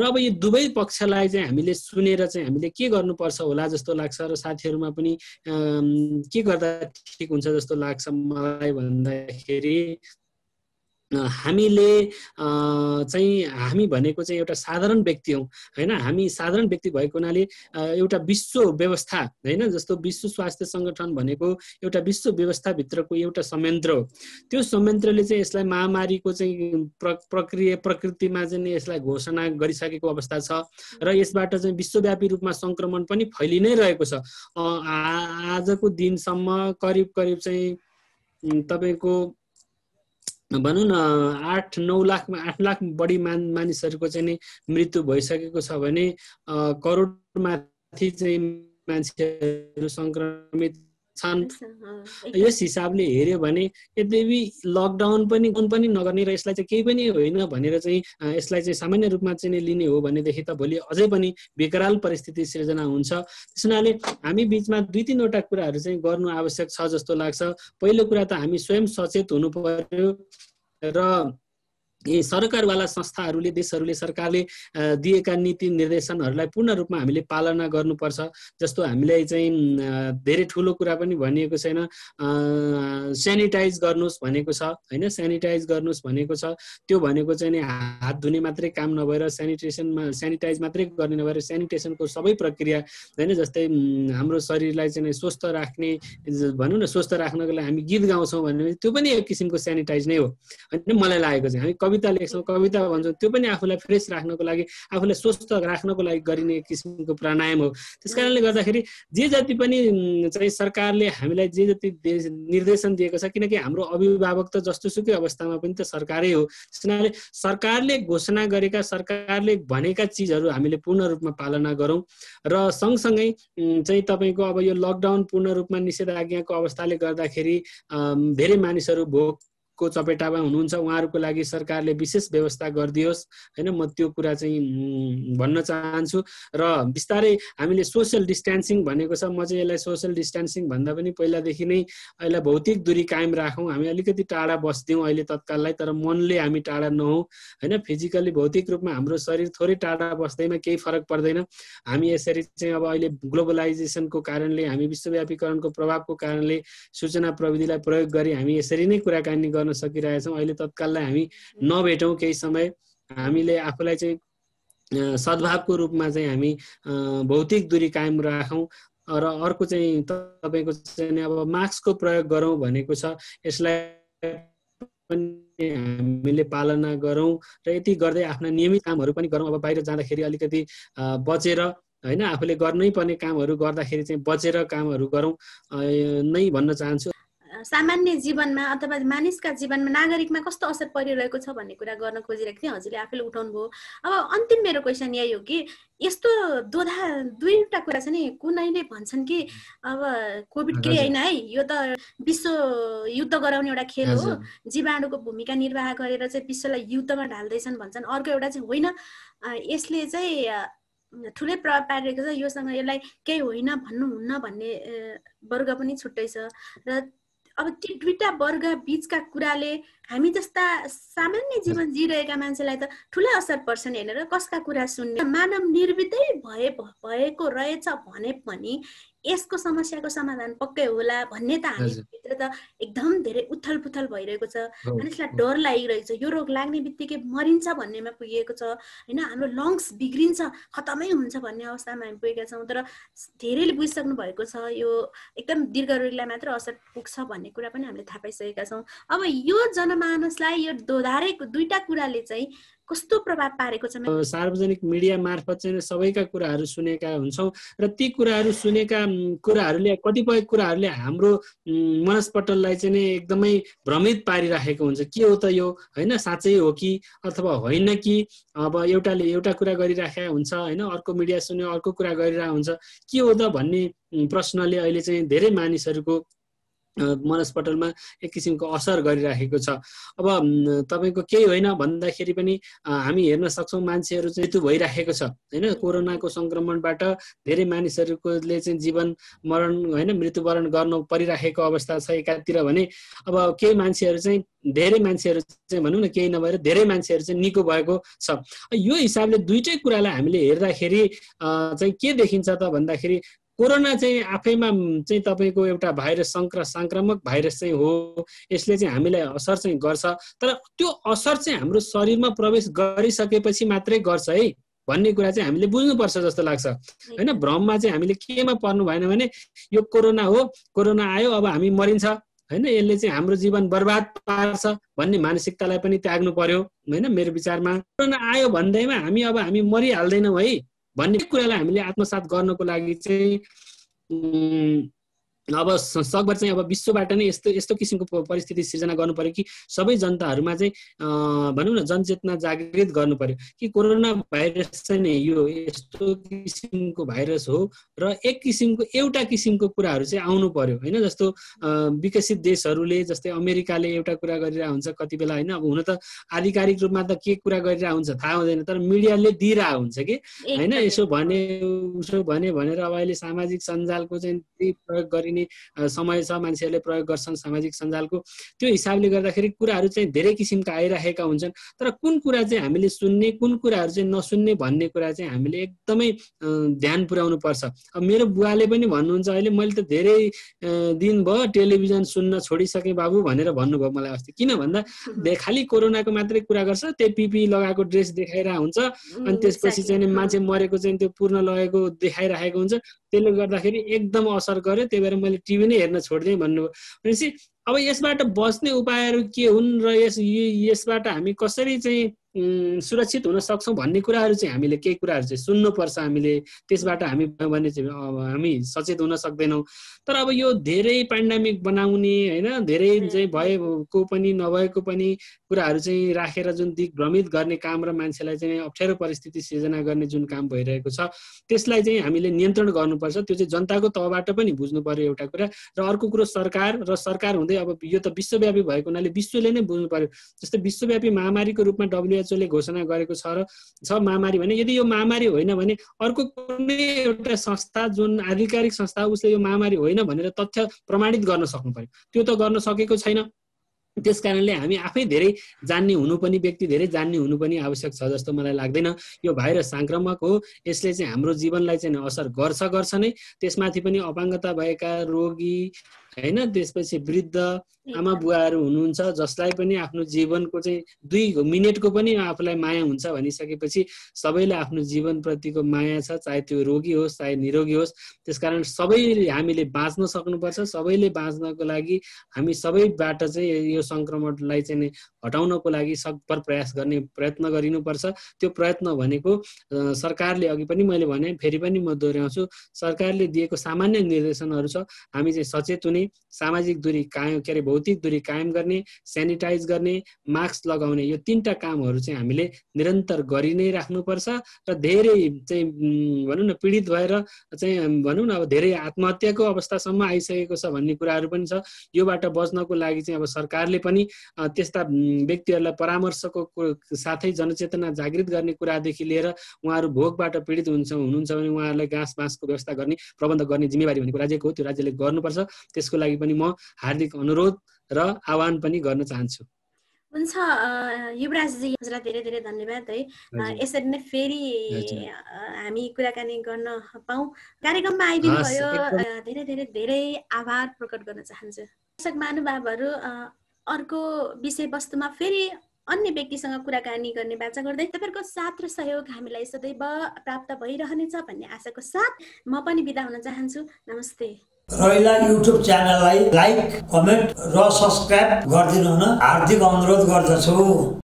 र अब यो दुवै पक्षलाई चाहिँ हामीले सुनेर चाहिँ हामीले के गर्नुपर्छ होला जस्तो लाग्छ र साथीहरूमा पनि के गर्दा ठिक हुन्छ जस्तो लाग्छ मलाई भन्दाखेरि हामीले चाहिँ हामी भनेको चाहिँ एउटा साधारण व्यक्ति हौँ होइन हामी साधारण व्यक्ति भएको हुनाले एउटा विश्व व्यवस्था होइन जस्तो विश्व स्वास्थ्य सङ्गठन भनेको एउटा विश्व व्यवस्थाभित्रको एउटा संयन्त्र हो त्यो संयन्त्रले चाहिँ यसलाई महामारीको चाहिँ प्र प्रक्रिया प्रकृतिमा चाहिँ यसलाई घोषणा गरिसकेको अवस्था छ र यसबाट चाहिँ विश्वव्यापी रूपमा सङ्क्रमण पनि फैलि नै रहेको छ आजको दिनसम्म करिब करिब चाहिँ तपाईँको भनौँ न आठ नौ लाखमा आठ लाख बढी मान मानिसहरूको चाहिँ नि मृत्यु भइसकेको छ भने करोडमाथि चाहिँ मान्छेहरू सङ्क्रमित छन् यस हिसाबले हेऱ्यो भने यद्यपि लकडाउन पनि कुन पनि नगर्ने र यसलाई चाहिँ केही पनि होइन भनेर चाहिँ यसलाई चाहिँ सामान्य रूपमा चाहिँ लिने हो भनेदेखि त भोलि अझै पनि बेकराल परिस्थिति सिर्जना हुन्छ त्यस हामी बिचमा दुई तिनवटा कुराहरू चाहिँ गर्नु आवश्यक छ जस्तो लाग्छ पहिलो कुरा त हामी स्वयं सचेत हुनु पर्यो र सरकारवाला संस्थाहरूले देशहरूले सरकारले दिएका नीति निर्देशनहरूलाई पूर्ण रूपमा हामीले पालना गर्नुपर्छ जस्तो हामीलाई चाहिँ धेरै ठुलो कुरा पनि भनिएको छैन सेनिटाइज गर्नुहोस् भनेको छ होइन सेनिटाइज गर्नुहोस् भनेको छ त्यो भनेको चाहिँ नि हात धुने मात्रै काम नभएर सेनिटेसनमा सेनिटाइज मात्रै गर्ने नभएर सेनिटेसनको सबै प्रक्रिया होइन जस्तै हाम्रो शरीरलाई चाहिँ स्वस्थ राख्ने भनौँ न स्वस्थ राख्नको लागि हामी गीत गाउँछौँ भने त्यो पनि एक किसिमको सेनिटाइज नै हो होइन मलाई लागेको चाहिँ हामी कविता लेख्छौँ कविता भन्छौँ त्यो पनि आफूलाई फ्रेस राख्नको लागि आफूलाई स्वस्थ राख्नको लागि गरिने किसिमको प्राणायाम हो त्यस कारणले गर्दाखेरि जे जति पनि चाहिँ सरकारले हामीलाई जे जति निर्देशन दिएको छ किनकि हाम्रो अभिभावक त जस्तो सुकै अवस्थामा पनि त सरकारै हो त्यस कारणले सरकारले घोषणा गरेका सरकारले भनेका चिजहरू हामीले पूर्ण रूपमा पालना गरौँ र सँगसँगै चाहिँ तपाईँको अब यो लकडाउन पूर्ण रूपमा निषेधाज्ञाको अवस्थाले गर्दाखेरि धेरै मानिसहरू भोक को चपेटामा हुनुहुन्छ उहाँहरूको लागि सरकारले विशेष व्यवस्था गरिदियोस् होइन म त्यो कुरा चाहिँ भन्न चाहन्छु र बिस्तारै हामीले सोसियल डिस्टेन्सिङ भनेको छ म चाहिँ यसलाई सोसियल डिस्टेन्सिङ भन्दा पनि पहिलादेखि नै यसलाई भौतिक दूरी कायम राखौँ हामी अलिकति टाढा बसिदिउँ अहिले तत्काललाई तर मनले हामी टाढा नहौँ होइन फिजिकल्ली भौतिक रूपमा हाम्रो शरीर थोरै टाढा बस्दैमा केही फरक पर्दैन हामी यसरी चाहिँ अब अहिले ग्लोबलाइजेसनको कारणले हामी विश्वव्यापीकरणको प्रभावको कारणले सूचना प्रविधिलाई प्रयोग गरी हामी यसरी नै कुराकानी गर् गर्न सकिरहेछौँ अहिले तत्काललाई हामी नभेटौँ केही समय हामीले आफूलाई चाहिँ सद्भावको रूपमा चाहिँ हामी भौतिक दूरी कायम राखौँ र अर्को चाहिँ तपाईँको चाहिँ अब मास्कको प्रयोग गरौँ भनेको छ यसलाई पनि हामीले पालना गरौँ र यति गर्दै आफ्ना नियमित कामहरू पनि गरौँ अब बाहिर जाँदाखेरि अलिकति बचेर होइन आफूले गर्नै पर्ने कामहरू गर्दाखेरि चाहिँ बचेर कामहरू गरौँ नै भन्न चाहन्छु सामान्य जीवनमा अथवा मानिसका जीवनमा नागरिकमा कस्तो असर परिरहेको छ भन्ने कुरा गर्न खोजिरहेको थिएँ हजुरले आफैले उठाउनु भयो अब अन्तिम मेरो क्वेसन यही हो कि यस्तो दोधा दुईवटा कुरा छ नि कुनैले भन्छन् कि अब कोभिड के होइन है यो त विश्व युद्ध गराउने एउटा खेल हो जीवाणुको भूमिका निर्वाह गरेर चाहिँ विश्वलाई युद्धमा ढाल्दैछन् भन्छन् अर्को एउटा चाहिँ होइन यसले चाहिँ ठुलै प्रभाव पारिरहेको छ योसँग यसलाई केही होइन भन्नुहुन्न भन्ने वर्ग पनि छुट्टै छ र अब त्यो दुईवटा वर्ग बिचका कुराले हामी जस्ता सामान्य जीवन जिरहेका मान्छेलाई त ठुलै असर पर्छ नि हेरेर कसका कुरा सुन्ने मानव निर्मितै भए भएको रहेछ भने पनि यसको समस्याको समाधान पक्कै होला भन्ने त हामीभित्र त एकदम धेरै उथल पुथल भइरहेको छ मानिसलाई डर लागिरहेको छ यो रोग लाग्ने बित्तिकै मरिन्छ भन्नेमा पुगेको छ होइन हाम्रो लङ्स बिग्रिन्छ खतमै हुन्छ भन्ने अवस्थामा हामी पुगेका छौँ तर धेरैले बुझिसक्नु भएको छ यो एकदम दीर्घ रोगलाई मात्र असर पुग्छ भन्ने कुरा पनि हामीले थाहा पाइसकेका छौँ अब यो जन जनमानसलाई यो दोधारेको दुईटा कुराले चाहिँ कस्तो प्रभाव पारेको छ सार्वजनिक मिडिया मार्फत चाहिँ सबैका कुराहरू सुनेका हुन्छौँ र ती कुराहरू सुनेका कुराहरूले कतिपय कुराहरूले हाम्रो मनस्पटललाई चाहिँ नै एकदमै भ्रमित पारिराखेको हुन्छ के हो त यो होइन साँच्चै हो कि अथवा होइन कि अब एउटाले एउटा कुरा गरिराखेका हुन्छ होइन अर्को मिडिया सुन्यो अर्को कुरा गरिरहेको हुन्छ के हो त भन्ने प्रश्नले अहिले चाहिँ धेरै मानिसहरूको मनस्पटलमा एक किसिमको असर गरिराखेको छ अब तपाईँको केही होइन भन्दाखेरि पनि हामी हेर्न सक्छौँ मान्छेहरू चाहिँ त्यो भइराखेको छ होइन कोरोनाको सङ्क्रमणबाट धेरै मानिसहरूकोले चाहिँ जीवन मरण होइन मृत्युवरण गर्नु परिराखेको अवस्था छ एकातिर भने अब केही मान्छेहरू चाहिँ धेरै मान्छेहरू चाहिँ भनौँ न केही नभएर धेरै मान्छेहरू चाहिँ निको भएको छ यो हिसाबले दुइटै कुरालाई हामीले हेर्दाखेरि चाहिँ के देखिन्छ त भन्दाखेरि कोरोना चाहिँ आफैमा चाहिँ तपाईँको एउटा भाइरस सङ्क्र साङ्क्रामक भाइरस चाहिँ हो यसले चाहिँ हामीलाई असर चाहिँ गर्छ तर त्यो असर चाहिँ हाम्रो शरीरमा प्रवेश गरिसकेपछि मात्रै गर्छ है भन्ने कुरा चाहिँ हामीले बुझ्नुपर्छ जस्तो लाग्छ होइन भ्रममा चाहिँ हामीले केमा पर्नु भएन भने यो कोरोना हो कोरोना आयो अब हामी मरिन्छ होइन यसले चाहिँ हाम्रो जीवन बर्बाद पार्छ भन्ने मानसिकतालाई पनि त्याग्नु पर्यो होइन मेरो विचारमा कोरोना आयो भन्दैमा हामी अब हामी मरिहाल्दैनौँ है भन्ने कुरालाई हामीले आत्मसात गर्नको लागि चाहिँ अब सकभर चाहिँ अब विश्वबाट नै यस्तो यस्तो किसिमको परिस्थिति सिर्जना गर्नु पर्यो कि सबै जनताहरूमा चाहिँ भनौँ न जनचेतना जागृत गर्नु पर्यो कि कोरोना भाइरस चाहिँ नै यो यस्तो किसिमको भाइरस हो र एक किसिमको एउटा किसिमको कुराहरू चाहिँ आउनु पर्यो होइन जस्तो विकसित देशहरूले जस्तै अमेरिकाले एउटा कुरा गरिरह हुन्छ कति बेला होइन अब हुन त आधिकारिक रूपमा त के कुरा गरिरहेको हुन्छ थाहा हुँदैन तर मिडियाले दिइरहेको हुन्छ कि होइन यसो भने उसो भने भनेर अब अहिले सामाजिक सञ्जालको चाहिँ त्यही प्रयोग गरि सकिने समय छ मान्छेहरूले प्रयोग गर्छन् सामाजिक सञ्जालको त्यो हिसाबले गर्दाखेरि कुराहरू चाहिँ धेरै किसिमका आइरहेका हुन्छन् तर कुन कुरा चाहिँ हामीले सुन्ने कुन कुराहरू चाहिँ नसुन्ने भन्ने कुरा चाहिँ हामीले एकदमै ध्यान पुर्याउनु पर्छ अब मेरो बुवाले पनि भन्नुहुन्छ अहिले मैले त धेरै दिन भयो टेलिभिजन सुन्न छोडिसकेँ बाबु भनेर भन्नुभयो मलाई अस्ति किन भन्दा खालि कोरोनाको मात्रै कुरा गर्छ त्यो पिपी लगाएको ड्रेस देखाइरहेको हुन्छ अनि त्यसपछि चाहिँ मान्छे मरेको चाहिँ त्यो पूर्ण लगेको देखाइरहेको हुन्छ त्यसले गर्दाखेरि एकदम असर गर्यो त्यही भएर मैले टिभी नै हेर्न छोडिदिएँ भन्नुभयो भनेपछि अब यसबाट बस्ने उपायहरू के हुन् र यस यसबाट हामी कसरी चाहिँ सुरक्षित हुन सक्छौँ भन्ने कुराहरू चाहिँ हामीले केही कुराहरू चाहिँ सुन्नुपर्छ हामीले त्यसबाट हामी भने चाहिँ हामी सचेत हुन सक्दैनौँ तर अब यो धेरै पेन्डामिक बनाउने होइन धेरै चाहिँ भएको पनि नभएको पनि कुराहरू चाहिँ राखेर जुन दिग्भ्रमित गर्ने काम र मान्छेलाई चाहिँ अप्ठ्यारो परिस्थिति सिर्जना गर्ने जुन काम भइरहेको छ त्यसलाई चाहिँ हामीले नियन्त्रण गर्नुपर्छ त्यो चाहिँ जनताको तहबाट पनि बुझ्नु पर्यो एउटा कुरा र अर्को कुरो सरकार र सरकार हुँदै अब यो त विश्वव्यापी भएको हुनाले विश्वले नै बुझ्नु पर्यो जस्तै विश्वव्यापी महामारीको रूपमा डब्लु डब्लुएचओले घोषणा गरेको छ र छ महामारी भने यदि यो महामारी होइन भने अर्को कुनै एउटा संस्था जुन आधिकारिक संस्था उसले यो महामारी होइन भनेर तथ्य प्रमाणित गर्न सक्नु पर्यो त्यो त गर्न सकेको छैन त्यस कारणले हामी आफै धेरै जान्ने हुनु पनि व्यक्ति धेरै जान्ने हुनु पनि आवश्यक छ जस्तो मलाई लाग्दैन यो भाइरस साङ्क्रमक हो यसले चाहिँ हाम्रो जीवनलाई चाहिँ असर गर्छ गर्छ नै त्यसमाथि पनि अपाङ्गता भएका रोगी होइन त्यसपछि वृद्ध आमा बुवाहरू हुनुहुन्छ जसलाई पनि आफ्नो जीवनको चाहिँ दुई मिनटको पनि आफूलाई माया हुन्छ भनिसकेपछि सबैले आफ्नो जीवनप्रतिको माया छ चाहे त्यो रोगी होस् चाहे निरोगी होस् त्यसकारण सबै हामीले बाँच्न सक्नुपर्छ सबैले बाँच्नको लागि हामी सबैबाट चाहिँ यो सङ्क्रमणलाई चाहिँ हटाउनको लागि सकभर प्रयास गर्ने प्रयत्न गरिनुपर्छ त्यो प्रयत्न भनेको सरकारले अघि पनि मैले भने फेरि पनि म दोहोऱ्याउँछु सरकारले दिएको सामान्य निर्देशनहरू छ हामी चाहिँ सचेत हुने गर्ने सामाजिक दूरी कायम के अरे भौतिक दूरी कायम गर्ने सेनिटाइज गर्ने मास्क लगाउने यो तिनवटा कामहरू चाहिँ हामीले निरन्तर गरि नै राख्नुपर्छ र धेरै चाहिँ भनौँ न पीडित भएर चाहिँ भनौँ न अब धेरै आत्महत्याको अवस्थासम्म आइसकेको छ भन्ने कुराहरू पनि छ योबाट बच्नको लागि चाहिँ अब सरकारले पनि त्यस्ता व्यक्तिहरूलाई परामर्शको साथै जनचेतना जागृत गर्ने कुरादेखि लिएर उहाँहरू भोकबाट पीडित हुन्छ हुनुहुन्छ भने उहाँहरूलाई घाँस बाँसको व्यवस्था गर्ने प्रबन्ध गर्ने जिम्मेवारी भन्ने राज्यको हो त्यो राज्यले गर्नुपर्छ त्यस यसको लागि पनि म हार्दिक अनुरोध र आह्वान पनि गर्न चाहन्छु हुन्छ युवराजजी हजुरलाई धेरै धेरै धन्यवाद है यसरी नै फेरि हामी कुराकानी गर्न पाऊ कार्यक्रममा आइदिनु भयो धेरै धेरै धेरै आभार प्रकट गर्न चाहन्छु दर्शक महानुभावहरू अर्को विषयवस्तुमा फेरि अन्य व्यक्तिसँग कुराकानी गर्ने बाचा गर्दै तपाईँहरूको साथ र सहयोग हामीलाई सदैव प्राप्त भइरहनेछ भन्ने आशाको साथ म पनि बिदा हुन चाहन्छु नमस्ते रैला युट्युब च्यानललाई लाइक कमेन्ट र सब्सक्राइब गरिदिनु हुन हार्दिक अनुरोध गर्दछु